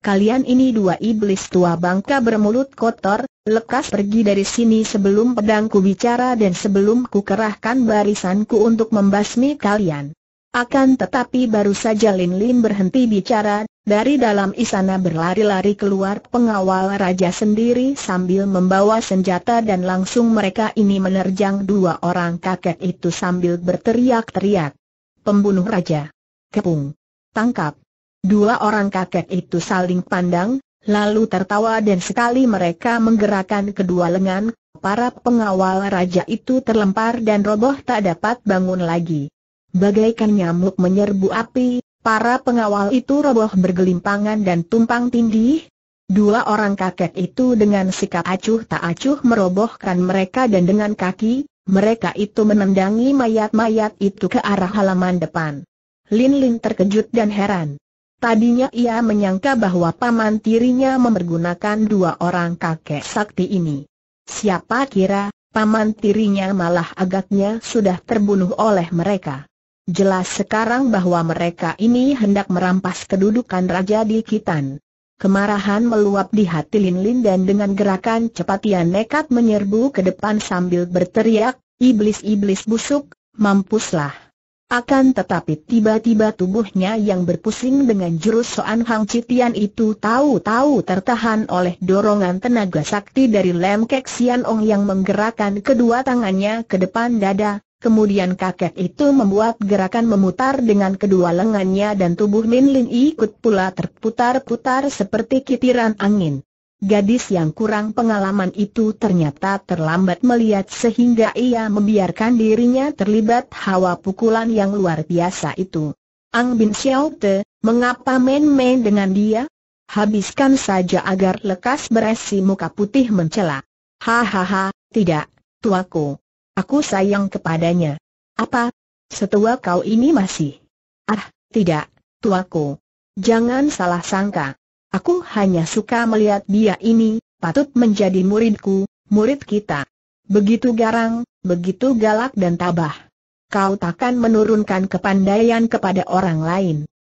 A: Kalian ini dua iblis tua bangka bermulut kotor, lekas pergi dari sini sebelum pedangku bicara dan sebelum ku kerahkan barisanku untuk membasmi kalian. Akan tetapi baru saja Lin Lin berhenti bicara, dari dalam istana berlari-lari keluar pengawal raja sendiri sambil membawa senjata dan langsung mereka ini menerjang dua orang kakek itu sambil berteriak-teriak. Pembunuh raja. Kepung. Tangkap. Dua orang kakek itu saling pandang, lalu tertawa dan sekali mereka menggerakkan kedua lengan, para pengawal raja itu terlempar dan roboh tak dapat bangun lagi. Bagaikan nyamuk menyerbu api, para pengawal itu roboh bergelimpangan dan tumpang tindih. Dua orang kakek itu dengan sikap acuh tak acuh merobohkan mereka dan dengan kaki, mereka itu menendangi mayat-mayat itu ke arah halaman depan. Lin Lin terkejut dan heran. Tadinya ia menyangka bahwa paman tirinya mempergunakan dua orang kakek sakti ini. Siapa kira, paman tirinya malah agaknya sudah terbunuh oleh mereka. Jelas sekarang bahwa mereka ini hendak merampas kedudukan Raja di Kitan. Kemarahan meluap di hati Lin Lin dan dengan gerakan cepat ia nekat menyerbu ke depan sambil berteriak, iblis-iblis busuk, mampuslah. Akan tetapi tiba-tiba tubuhnya yang berpusing dengan jurus Soan Hang Citian itu tahu-tahu tertahan oleh dorongan tenaga sakti dari Lem Kek Sian Ong yang menggerakkan kedua tangannya ke depan dada, kemudian kakek itu membuat gerakan memutar dengan kedua lengannya dan tubuh Min Lin ikut pula terputar-putar seperti kitiran angin. Gadis yang kurang pengalaman itu ternyata terlambat melihat sehingga ia membiarkan dirinya terlibat hawa pukulan yang luar biasa itu. Ang Bin Xiao Te, mengapa main-main dengan dia? Habiskan saja agar lekas beresi muka putih mencela. Hahaha, tidak, tuaku. Aku sayang kepadanya. Apa? Setua kau ini masih? Ah, tidak, tuaku. Jangan salah sangka. Aku hanya suka melihat dia ini, patut menjadi muridku, murid kita. Begitu garang, begitu galak dan tabah. Kau takkan menurunkan kepandaian kepada orang lain.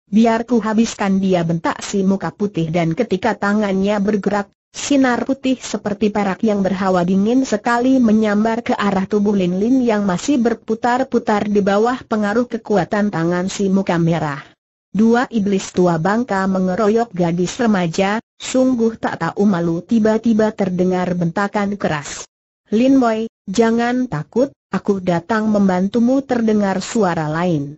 A: Biar ku habiskan dia bentak si muka putih dan ketika tangannya bergerak, sinar putih seperti perak yang berhawa dingin sekali menyambar ke arah tubuh Lin Lin yang masih berputar-putar di bawah pengaruh kekuatan tangan si muka merah. Dua iblis tua bangka mengeroyok gadis remaja, sungguh tak tahu malu tiba-tiba terdengar bentakan keras. Lin Boy, jangan takut, aku datang membantumu terdengar suara lain.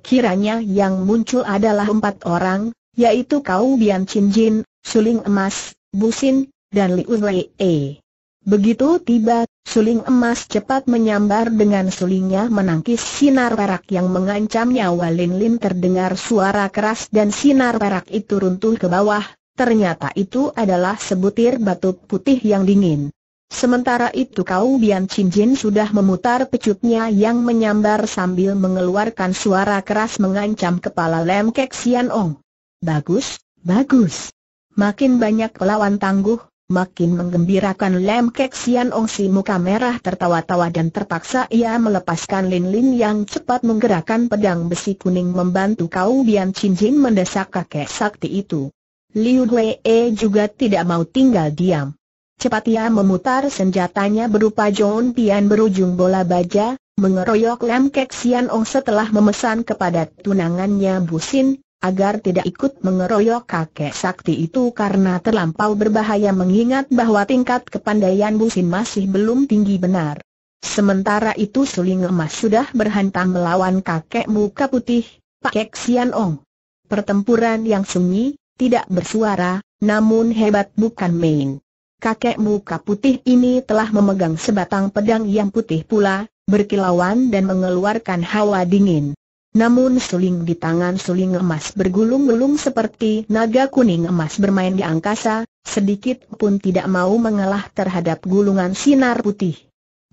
A: Kiranya yang muncul adalah empat orang, yaitu Kau Bian Chin Jin, Suling Emas, Busin, dan Liu Wei E. Begitu tiba, suling emas cepat menyambar dengan sulingnya menangkis sinar perak yang mengancam nyawa Lin Lin terdengar suara keras dan sinar perak itu runtuh ke bawah, ternyata itu adalah sebutir batu putih yang dingin. Sementara itu kau Bian Chin Jin sudah memutar pecutnya yang menyambar sambil mengeluarkan suara keras mengancam kepala Lem Kek Sian Ong. Bagus, bagus. Makin banyak lawan tangguh, Makin menggembirakan Lem Kek Sian Ong si muka merah tertawa-tawa dan terpaksa ia melepaskan Lin Lin yang cepat menggerakkan pedang besi kuning membantu kau Bian Chin Jin mendesak kakek sakti itu. Liu Wei e juga tidak mau tinggal diam. Cepat ia memutar senjatanya berupa John Pian berujung bola baja, mengeroyok Lam Kek Sian Ong setelah memesan kepada tunangannya Busin, agar tidak ikut mengeroyok kakek sakti itu karena terlampau berbahaya mengingat bahwa tingkat kepandaian Busin masih belum tinggi benar. Sementara itu Suling Emas sudah berhantam melawan kakek muka putih, Pak Xian Ong. Pertempuran yang sunyi, tidak bersuara, namun hebat bukan main. Kakek muka putih ini telah memegang sebatang pedang yang putih pula, berkilauan dan mengeluarkan hawa dingin. Namun suling di tangan suling emas bergulung-gulung seperti naga kuning emas bermain di angkasa, sedikit pun tidak mau mengalah terhadap gulungan sinar putih.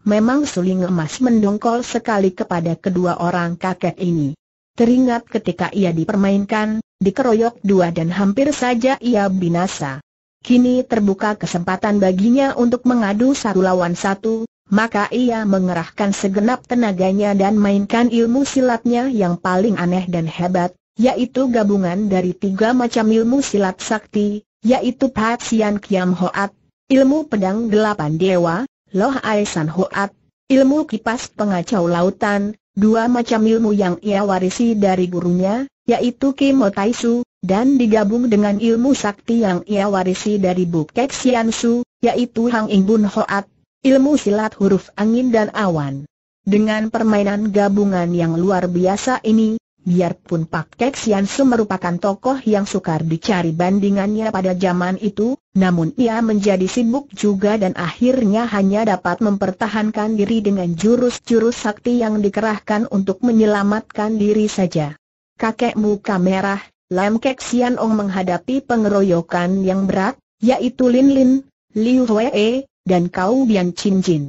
A: Memang suling emas mendongkol sekali kepada kedua orang kakek ini. Teringat ketika ia dipermainkan, dikeroyok dua dan hampir saja ia binasa. Kini terbuka kesempatan baginya untuk mengadu satu lawan satu, maka ia mengerahkan segenap tenaganya dan mainkan ilmu silatnya yang paling aneh dan hebat, yaitu gabungan dari tiga macam ilmu silat sakti, yaitu Sian Kiam Hoat, ilmu pedang delapan dewa, Loh Aisan Hoat, ilmu kipas pengacau lautan, dua macam ilmu yang ia warisi dari gurunya, yaitu Kimo Taisu, dan digabung dengan ilmu sakti yang ia warisi dari Bukek Su, yaitu Hang Bun Hoat, ilmu silat huruf angin dan awan. Dengan permainan gabungan yang luar biasa ini, biarpun Pak Kek Sian Su merupakan tokoh yang sukar dicari bandingannya pada zaman itu, namun ia menjadi sibuk juga dan akhirnya hanya dapat mempertahankan diri dengan jurus-jurus sakti yang dikerahkan untuk menyelamatkan diri saja. Kakek muka merah, Lam Kek Sian Ong menghadapi pengeroyokan yang berat, yaitu Lin Lin, Liu Hwee, dan Kau Bian Chin Jin.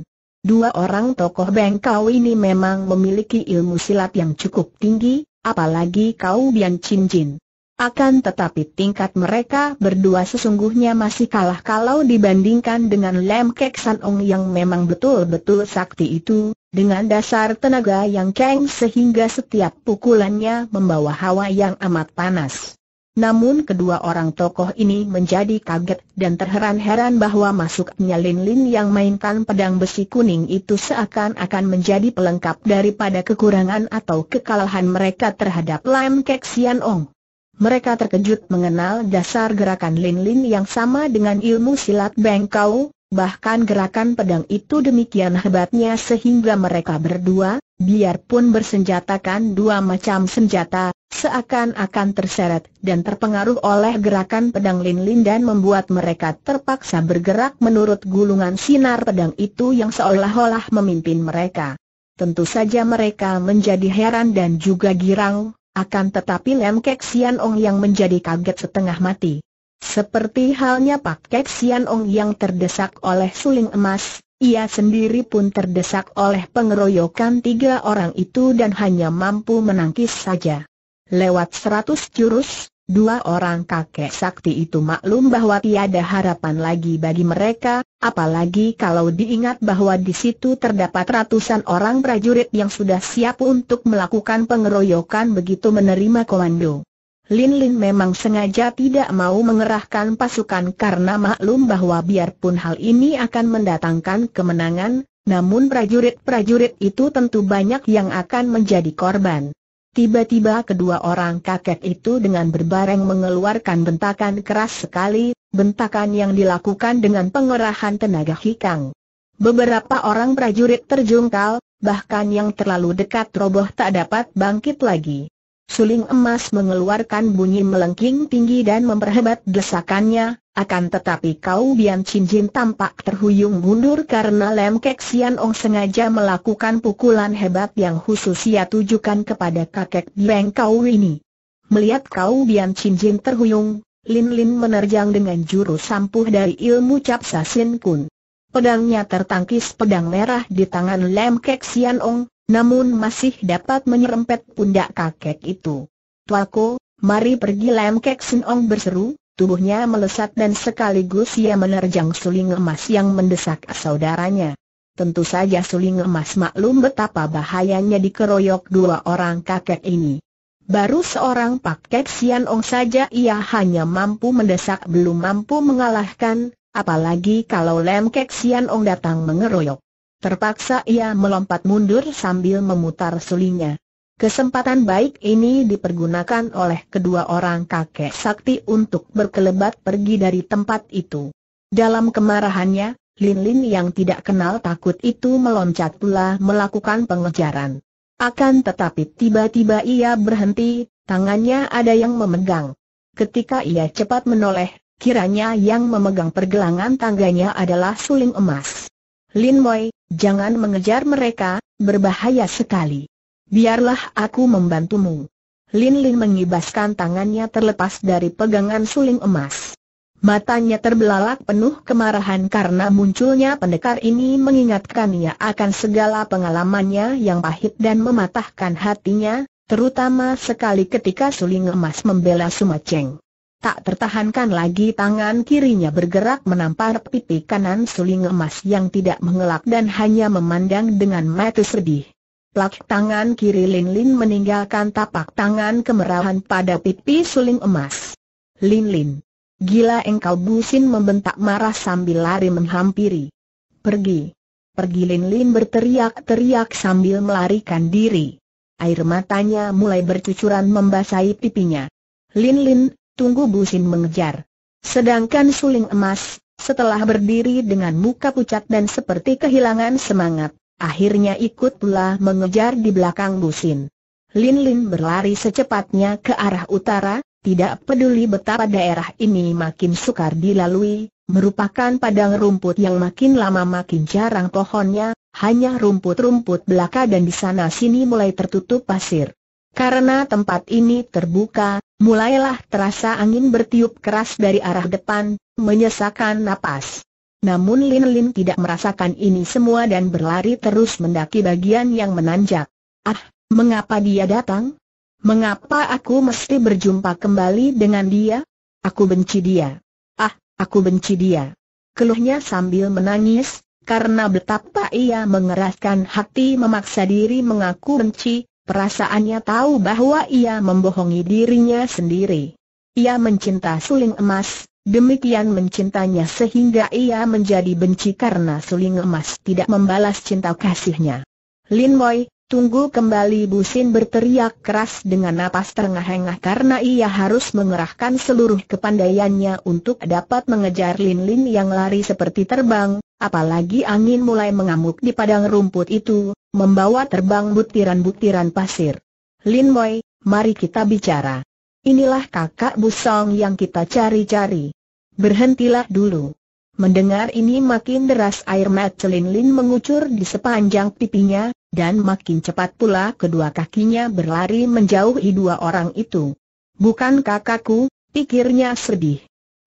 A: Dua orang tokoh bengkau ini memang memiliki ilmu silat yang cukup tinggi, apalagi Kau Bian Chin Jin. Akan tetapi tingkat mereka berdua sesungguhnya masih kalah kalau dibandingkan dengan Lem Kek San Ong yang memang betul-betul sakti itu, dengan dasar tenaga yang keng sehingga setiap pukulannya membawa hawa yang amat panas. Namun kedua orang tokoh ini menjadi kaget dan terheran-heran bahwa masuknya Lin Lin yang mainkan pedang besi kuning itu seakan-akan menjadi pelengkap daripada kekurangan atau kekalahan mereka terhadap Lam Kek Sian Ong. Mereka terkejut mengenal dasar gerakan Lin Lin yang sama dengan ilmu silat Bengkau, bahkan gerakan pedang itu demikian hebatnya sehingga mereka berdua, biarpun bersenjatakan dua macam senjata, seakan-akan terseret dan terpengaruh oleh gerakan pedang Lin Lin dan membuat mereka terpaksa bergerak menurut gulungan sinar pedang itu yang seolah-olah memimpin mereka. Tentu saja mereka menjadi heran dan juga girang, akan tetapi Lem Kek Sian Ong yang menjadi kaget setengah mati. Seperti halnya Pak Kek Sian Ong yang terdesak oleh suling emas, ia sendiri pun terdesak oleh pengeroyokan tiga orang itu dan hanya mampu menangkis saja. Lewat seratus jurus, dua orang kakek sakti itu maklum bahwa tiada harapan lagi bagi mereka, apalagi kalau diingat bahwa di situ terdapat ratusan orang prajurit yang sudah siap untuk melakukan pengeroyokan begitu menerima komando. Lin Lin memang sengaja tidak mau mengerahkan pasukan karena maklum bahwa biarpun hal ini akan mendatangkan kemenangan, namun prajurit-prajurit itu tentu banyak yang akan menjadi korban. Tiba-tiba kedua orang kakek itu dengan berbareng mengeluarkan bentakan keras sekali, bentakan yang dilakukan dengan pengerahan tenaga hikang. Beberapa orang prajurit terjungkal, bahkan yang terlalu dekat roboh tak dapat bangkit lagi. Suling emas mengeluarkan bunyi melengking tinggi dan memperhebat desakannya, akan tetapi Kau Bian Chin Jin tampak terhuyung mundur karena Lem Kek Sian Ong sengaja melakukan pukulan hebat yang khusus ia tujukan kepada kakek Bian Kau ini. Melihat Kau Bian Chin Jin terhuyung, Lin Lin menerjang dengan jurus sampuh dari ilmu Cap Sasin Kun. Pedangnya tertangkis pedang merah di tangan Lem Kek Sian Ong, namun masih dapat menyerempet pundak kakek itu. Tuaku, mari pergi Lem Kek Sian Ong berseru, tubuhnya melesat dan sekaligus ia menerjang suling emas yang mendesak saudaranya. Tentu saja suling emas maklum betapa bahayanya dikeroyok dua orang kakek ini. Baru seorang paket Sian Ong saja ia hanya mampu mendesak belum mampu mengalahkan, apalagi kalau Lem Kek Sian Ong datang mengeroyok. Terpaksa ia melompat mundur sambil memutar sulingnya. Kesempatan baik ini dipergunakan oleh kedua orang kakek sakti untuk berkelebat pergi dari tempat itu. Dalam kemarahannya, Lin Lin yang tidak kenal takut itu meloncat pula melakukan pengejaran. Akan tetapi tiba-tiba ia berhenti, tangannya ada yang memegang. Ketika ia cepat menoleh, kiranya yang memegang pergelangan tangganya adalah suling emas. Lin Moi, jangan mengejar mereka, berbahaya sekali. Biarlah aku membantumu. Lin Lin mengibaskan tangannya terlepas dari pegangan suling emas. Matanya terbelalak penuh kemarahan karena munculnya pendekar ini mengingatkan ia akan segala pengalamannya yang pahit dan mematahkan hatinya, terutama sekali ketika suling emas membela Sumaceng. Tak tertahankan lagi tangan kirinya bergerak menampar pipi kanan suling emas yang tidak mengelak dan hanya memandang dengan mata sedih. Plak tangan kiri Lin Lin meninggalkan tapak tangan kemerahan pada pipi suling emas. Lin Lin. Gila engkau busin membentak marah sambil lari menghampiri. Pergi. Pergi Lin Lin berteriak-teriak sambil melarikan diri. Air matanya mulai bercucuran membasahi pipinya. Lin Lin, tunggu busin mengejar. Sedangkan suling emas, setelah berdiri dengan muka pucat dan seperti kehilangan semangat, akhirnya ikut pula mengejar di belakang Busin. Lin Lin berlari secepatnya ke arah utara, tidak peduli betapa daerah ini makin sukar dilalui, merupakan padang rumput yang makin lama makin jarang pohonnya, hanya rumput-rumput belaka dan di sana sini mulai tertutup pasir. Karena tempat ini terbuka, mulailah terasa angin bertiup keras dari arah depan, menyesakan napas. Namun Lin Lin tidak merasakan ini semua dan berlari terus mendaki bagian yang menanjak. Ah, mengapa dia datang? Mengapa aku mesti berjumpa kembali dengan dia? Aku benci dia. Ah, aku benci dia. Keluhnya sambil menangis, karena betapa ia mengeraskan hati memaksa diri mengaku benci, perasaannya tahu bahwa ia membohongi dirinya sendiri. Ia mencinta suling emas, Demikian mencintanya sehingga ia menjadi benci karena suling emas tidak membalas cinta kasihnya. Lin Moy, tunggu kembali Busin berteriak keras dengan napas terengah-engah karena ia harus mengerahkan seluruh kepandaiannya untuk dapat mengejar Lin Lin yang lari seperti terbang, apalagi angin mulai mengamuk di padang rumput itu, membawa terbang butiran-butiran pasir. Lin Moy, mari kita bicara. Inilah kakak busong yang kita cari-cari. Berhentilah dulu. Mendengar ini makin deras air mata Lin Lin mengucur di sepanjang pipinya, dan makin cepat pula kedua kakinya berlari menjauhi dua orang itu. Bukan kakakku, pikirnya sedih.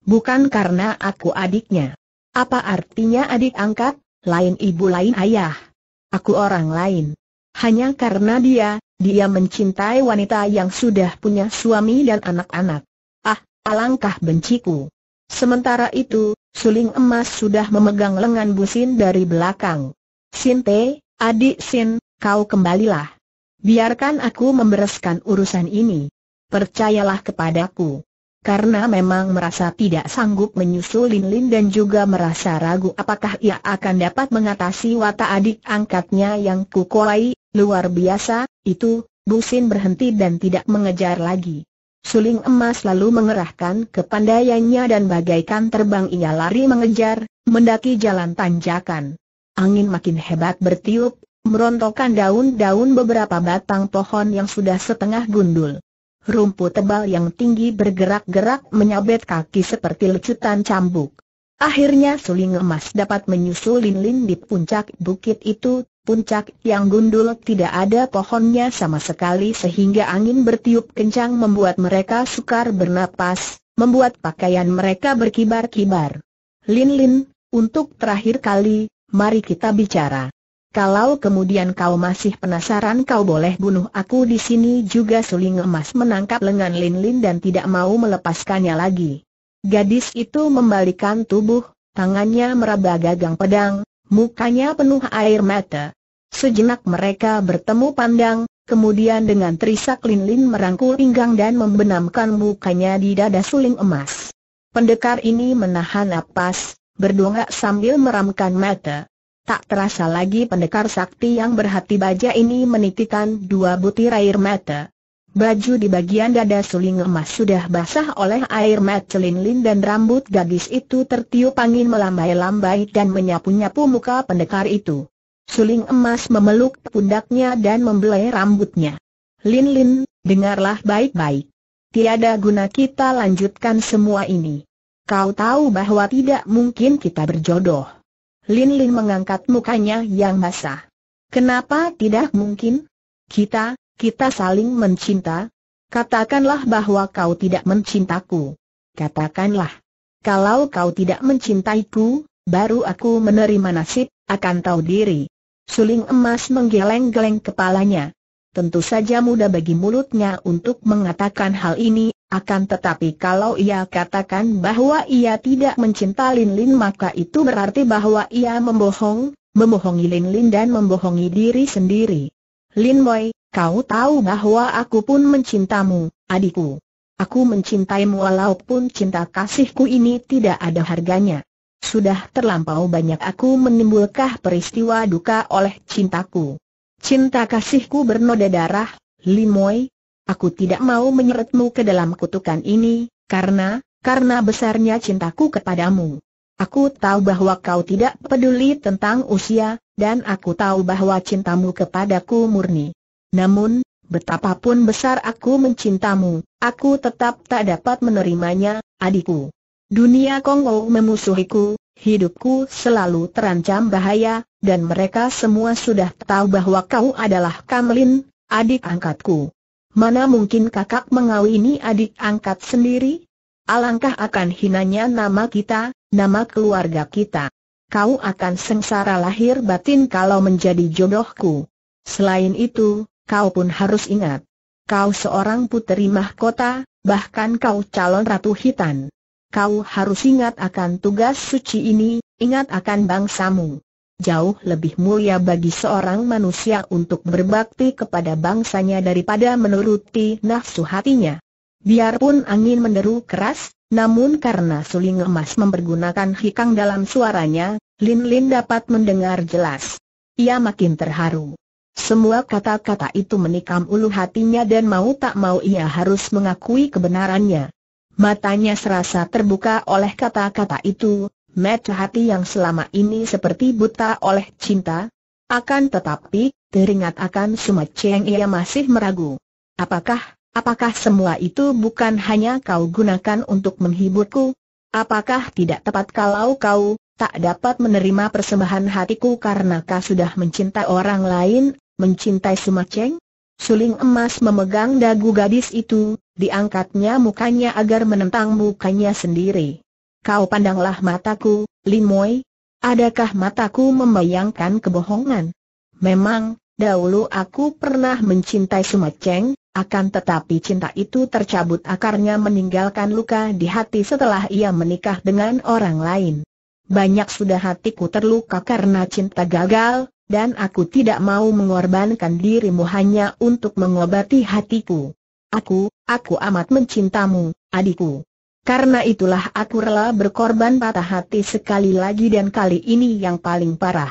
A: Bukan karena aku adiknya. Apa artinya adik angkat, lain ibu lain ayah? Aku orang lain. Hanya karena dia, dia mencintai wanita yang sudah punya suami dan anak-anak. Ah, alangkah benciku. Sementara itu, suling emas sudah memegang lengan Busin dari belakang. Sinte, adik Sin, kau kembalilah. Biarkan aku membereskan urusan ini. Percayalah kepadaku. Karena memang merasa tidak sanggup menyusul Lin Lin dan juga merasa ragu apakah ia akan dapat mengatasi watak adik angkatnya yang kukuai, Luar biasa, itu, Busin berhenti dan tidak mengejar lagi. Suling emas lalu mengerahkan kepandaiannya dan bagaikan terbang ia lari mengejar, mendaki jalan tanjakan. Angin makin hebat bertiup, merontokkan daun-daun beberapa batang pohon yang sudah setengah gundul. Rumput tebal yang tinggi bergerak-gerak menyabet kaki seperti lecutan cambuk. Akhirnya suling emas dapat menyusul lin-lin di puncak bukit itu, Puncak yang gundul tidak ada pohonnya sama sekali sehingga angin bertiup kencang membuat mereka sukar bernapas, membuat pakaian mereka berkibar-kibar. Lin-lin, untuk terakhir kali, mari kita bicara. Kalau kemudian kau masih penasaran kau boleh bunuh aku di sini juga suling emas menangkap lengan Lin-lin dan tidak mau melepaskannya lagi. Gadis itu membalikan tubuh, tangannya meraba gagang pedang, mukanya penuh air mata. Sejenak mereka bertemu pandang, kemudian dengan terisak Lin-Lin merangkul pinggang dan membenamkan mukanya di dada suling emas. Pendekar ini menahan napas, berdoa sambil meramkan mata. Tak terasa lagi pendekar sakti yang berhati baja ini menitikan dua butir air mata. Baju di bagian dada suling emas sudah basah oleh air mata Lin dan rambut gadis itu tertiup angin melambai-lambai dan menyapu-nyapu muka pendekar itu. Suling emas memeluk pundaknya dan membelai rambutnya. Lin Lin, dengarlah baik-baik. Tiada guna kita lanjutkan semua ini. Kau tahu bahwa tidak mungkin kita berjodoh. Lin Lin mengangkat mukanya yang basah. Kenapa tidak mungkin? Kita, kita saling mencinta? Katakanlah bahwa kau tidak mencintaku. Katakanlah. Kalau kau tidak mencintaiku, baru aku menerima nasib, akan tahu diri. Suling emas menggeleng-geleng kepalanya. Tentu saja mudah bagi mulutnya untuk mengatakan hal ini, akan tetapi kalau ia katakan bahwa ia tidak mencintai Lin Lin maka itu berarti bahwa ia membohong, membohongi Lin Lin dan membohongi diri sendiri. Lin Moi, Kau tahu bahwa aku pun mencintamu, adikku. Aku mencintaimu walaupun cinta kasihku ini tidak ada harganya. Sudah terlampau banyak aku menimbulkan peristiwa duka oleh cintaku. Cinta kasihku bernoda darah, Limoy. Aku tidak mau menyeretmu ke dalam kutukan ini, karena, karena besarnya cintaku kepadamu. Aku tahu bahwa kau tidak peduli tentang usia, dan aku tahu bahwa cintamu kepadaku murni. Namun, betapapun besar aku mencintamu, aku tetap tak dapat menerimanya, adikku. Dunia Kongo memusuhiku, hidupku selalu terancam bahaya, dan mereka semua sudah tahu bahwa kau adalah Kamlin, adik angkatku. Mana mungkin kakak mengawini adik angkat sendiri? Alangkah akan hinanya nama kita, nama keluarga kita. Kau akan sengsara lahir batin kalau menjadi jodohku. Selain itu, kau pun harus ingat. Kau seorang puteri mahkota, bahkan kau calon ratu hitan. Kau harus ingat akan tugas suci ini, ingat akan bangsamu. Jauh lebih mulia bagi seorang manusia untuk berbakti kepada bangsanya daripada menuruti nafsu hatinya. Biarpun angin menderu keras, namun karena suling emas mempergunakan hikang dalam suaranya, Lin Lin dapat mendengar jelas. Ia makin terharu. Semua kata-kata itu menikam ulu hatinya dan mau tak mau ia harus mengakui kebenarannya. Matanya serasa terbuka oleh kata-kata itu, mata hati yang selama ini seperti buta oleh cinta. Akan tetapi, teringat akan Sumaceng ia masih meragu. Apakah, apakah semua itu bukan hanya kau gunakan untuk menghiburku? Apakah tidak tepat kalau kau tak dapat menerima persembahan hatiku karena kau sudah mencinta orang lain mencintai Sumaceng? Suling emas memegang dagu gadis itu, diangkatnya mukanya agar menentang mukanya sendiri. Kau pandanglah mataku, Limoy. Adakah mataku membayangkan kebohongan? Memang, dahulu aku pernah mencintai Sumaceng, akan tetapi cinta itu tercabut akarnya meninggalkan luka di hati setelah ia menikah dengan orang lain. Banyak sudah hatiku terluka karena cinta gagal, dan aku tidak mau mengorbankan dirimu hanya untuk mengobati hatiku. Aku, aku amat mencintamu, adikku. Karena itulah aku rela berkorban patah hati sekali lagi dan kali ini yang paling parah.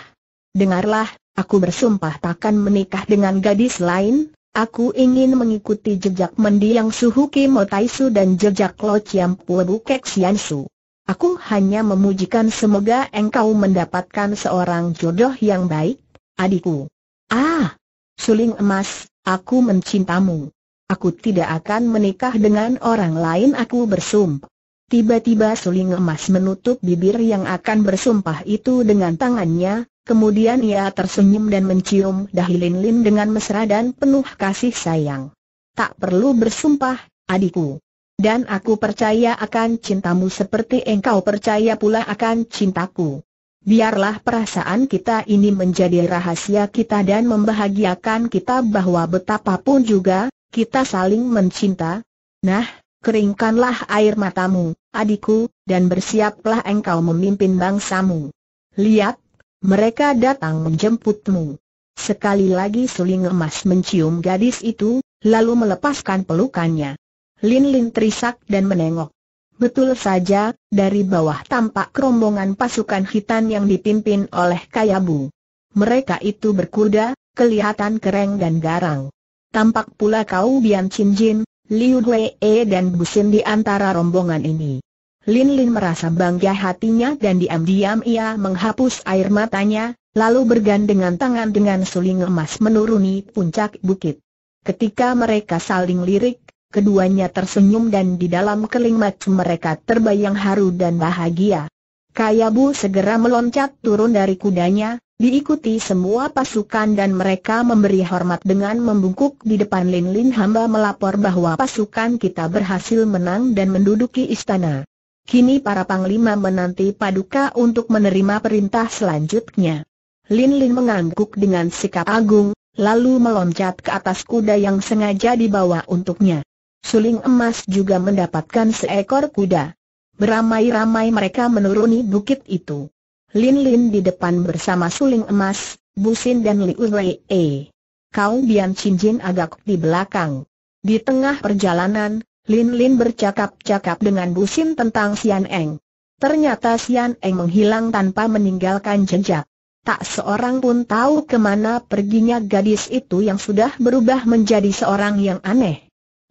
A: Dengarlah, aku bersumpah takkan menikah dengan gadis lain, Aku ingin mengikuti jejak mendiang Suhu Kimo Taisu dan jejak Lo Chiam Pue Bukek Su. Aku hanya memujikan semoga engkau mendapatkan seorang jodoh yang baik, adikku. Ah, suling emas, aku mencintamu. Aku tidak akan menikah dengan orang lain aku bersumpah. Tiba-tiba suling emas menutup bibir yang akan bersumpah itu dengan tangannya, kemudian ia tersenyum dan mencium dahi Lin Lin dengan mesra dan penuh kasih sayang. Tak perlu bersumpah, adikku. Dan aku percaya akan cintamu seperti engkau percaya pula akan cintaku. Biarlah perasaan kita ini menjadi rahasia kita dan membahagiakan kita bahwa betapapun juga, kita saling mencinta. Nah, keringkanlah air matamu, adikku, dan bersiaplah engkau memimpin bangsamu. Lihat, mereka datang menjemputmu. Sekali lagi suling emas mencium gadis itu, lalu melepaskan pelukannya. Lin Lin terisak dan menengok. Betul saja, dari bawah tampak rombongan pasukan hitam yang dipimpin oleh Kayabu. Mereka itu berkuda, kelihatan kering dan garang. Tampak pula kau Bian Chin Jin, Liu Wei E dan Busin di antara rombongan ini. Lin Lin merasa bangga hatinya dan diam-diam ia menghapus air matanya, lalu bergandengan tangan dengan suling emas menuruni puncak bukit. Ketika mereka saling lirik, Keduanya tersenyum dan di dalam kelimat mereka terbayang haru dan bahagia. Kayabu segera meloncat turun dari kudanya, diikuti semua pasukan dan mereka memberi hormat dengan membungkuk di depan Lin Lin hamba melapor bahwa pasukan kita berhasil menang dan menduduki istana. Kini para panglima menanti paduka untuk menerima perintah selanjutnya. Lin Lin mengangguk dengan sikap agung, lalu meloncat ke atas kuda yang sengaja dibawa untuknya. Suling Emas juga mendapatkan seekor kuda. Beramai-ramai mereka menuruni bukit itu. Lin Lin di depan bersama Suling Emas, Busin dan Liu Wei. Kau Bian Chin Jin agak di belakang. Di tengah perjalanan, Lin Lin bercakap-cakap dengan Busin tentang Sian Eng. Ternyata Sian Eng menghilang tanpa meninggalkan jejak. Tak seorang pun tahu kemana perginya gadis itu yang sudah berubah menjadi seorang yang aneh.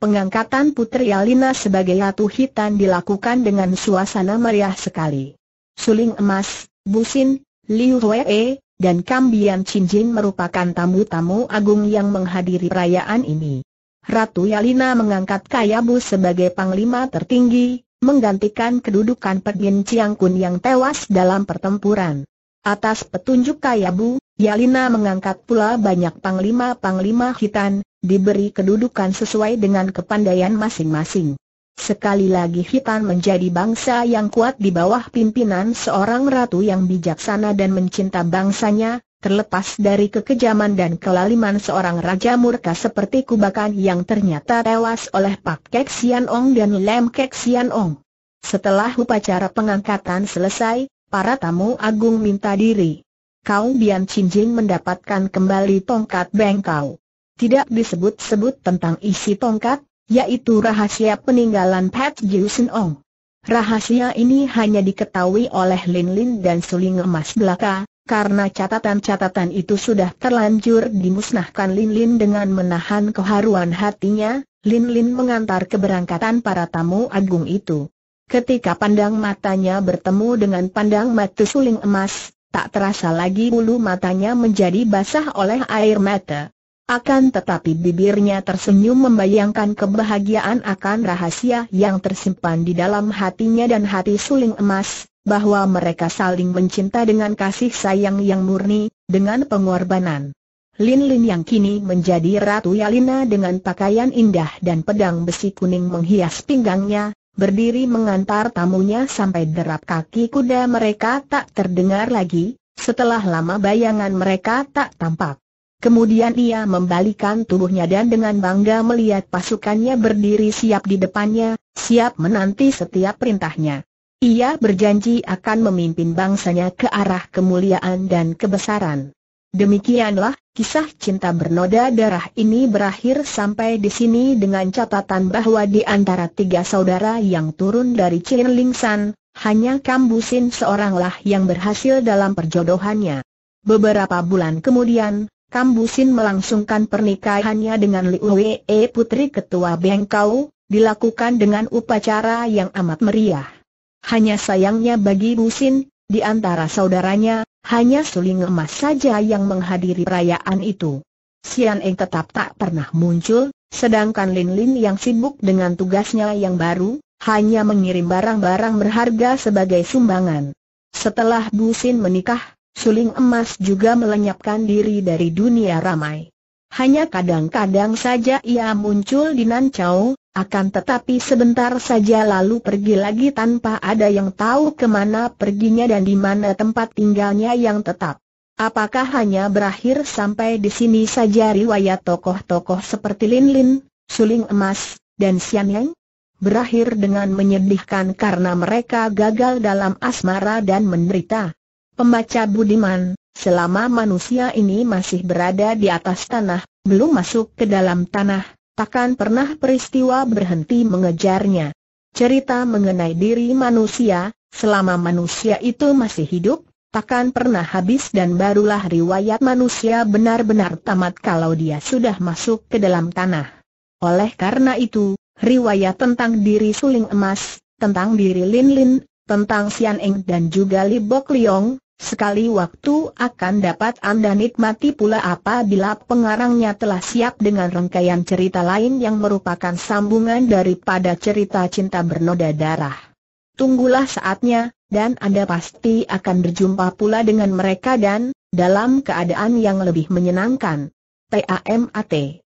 A: Pengangkatan Putri Alina sebagai Ratu Hitan dilakukan dengan suasana meriah sekali. Suling Emas, Busin, Liu Wee, dan Kambian Cinjin merupakan tamu-tamu agung yang menghadiri perayaan ini. Ratu Yalina mengangkat Kayabu sebagai panglima tertinggi, menggantikan kedudukan Chiang Kun yang tewas dalam pertempuran. Atas petunjuk Kayabu, Yalina mengangkat pula banyak panglima-panglima hitan, diberi kedudukan sesuai dengan kepandaian masing-masing. Sekali lagi hitan menjadi bangsa yang kuat di bawah pimpinan seorang ratu yang bijaksana dan mencinta bangsanya, terlepas dari kekejaman dan kelaliman seorang raja murka seperti Kubakan yang ternyata tewas oleh Pak Kek Sian Ong dan Lem Kek Sian Ong. Setelah upacara pengangkatan selesai, para tamu agung minta diri. Kau Bian Cincin mendapatkan kembali tongkat bengkau. Tidak disebut-sebut tentang isi tongkat, yaitu rahasia peninggalan Pat Jusen Ong. Rahasia ini hanya diketahui oleh Lin Lin dan Suling Emas belaka, karena catatan-catatan itu sudah terlanjur dimusnahkan Lin Lin dengan menahan keharuan hatinya, Lin Lin mengantar keberangkatan para tamu agung itu. Ketika pandang matanya bertemu dengan pandang mata suling emas, tak terasa lagi bulu matanya menjadi basah oleh air mata. Akan tetapi bibirnya tersenyum membayangkan kebahagiaan akan rahasia yang tersimpan di dalam hatinya dan hati suling emas, bahwa mereka saling mencinta dengan kasih sayang yang murni, dengan pengorbanan. Lin Lin yang kini menjadi Ratu Yalina dengan pakaian indah dan pedang besi kuning menghias pinggangnya, berdiri mengantar tamunya sampai derap kaki kuda mereka tak terdengar lagi, setelah lama bayangan mereka tak tampak. Kemudian ia membalikan tubuhnya dan dengan bangga melihat pasukannya berdiri siap di depannya, siap menanti setiap perintahnya. Ia berjanji akan memimpin bangsanya ke arah kemuliaan dan kebesaran. Demikianlah, kisah cinta bernoda darah ini berakhir sampai di sini dengan catatan bahwa di antara tiga saudara yang turun dari Chin Ling San, hanya Kambusin seoranglah yang berhasil dalam perjodohannya. Beberapa bulan kemudian, Kambusin melangsungkan pernikahannya dengan Liu Wei putri ketua Bengkau, dilakukan dengan upacara yang amat meriah. Hanya sayangnya bagi Busin, di antara saudaranya, hanya suling emas saja yang menghadiri perayaan itu. Sian Eng tetap tak pernah muncul, sedangkan Lin Lin yang sibuk dengan tugasnya yang baru, hanya mengirim barang-barang berharga sebagai sumbangan. Setelah Bu Sin menikah, suling emas juga melenyapkan diri dari dunia ramai hanya kadang-kadang saja ia muncul di Nancau, akan tetapi sebentar saja lalu pergi lagi tanpa ada yang tahu kemana perginya dan di mana tempat tinggalnya yang tetap. Apakah hanya berakhir sampai di sini saja riwayat tokoh-tokoh seperti Lin Lin, Suling Emas, dan Xian Yang? Berakhir dengan menyedihkan karena mereka gagal dalam asmara dan menderita. Pembaca Budiman, Selama manusia ini masih berada di atas tanah, belum masuk ke dalam tanah, takkan pernah peristiwa berhenti mengejarnya. Cerita mengenai diri manusia, selama manusia itu masih hidup, takkan pernah habis dan barulah riwayat manusia benar-benar tamat kalau dia sudah masuk ke dalam tanah. Oleh karena itu, riwayat tentang diri suling emas, tentang diri Lin Lin, tentang Sian Eng dan juga Li Bok Liong, Sekali waktu akan dapat Anda nikmati pula apabila pengarangnya telah siap dengan rangkaian cerita lain yang merupakan sambungan daripada cerita cinta bernoda darah. Tunggulah saatnya, dan Anda pasti akan berjumpa pula dengan mereka dan, dalam keadaan yang lebih menyenangkan. TAMAT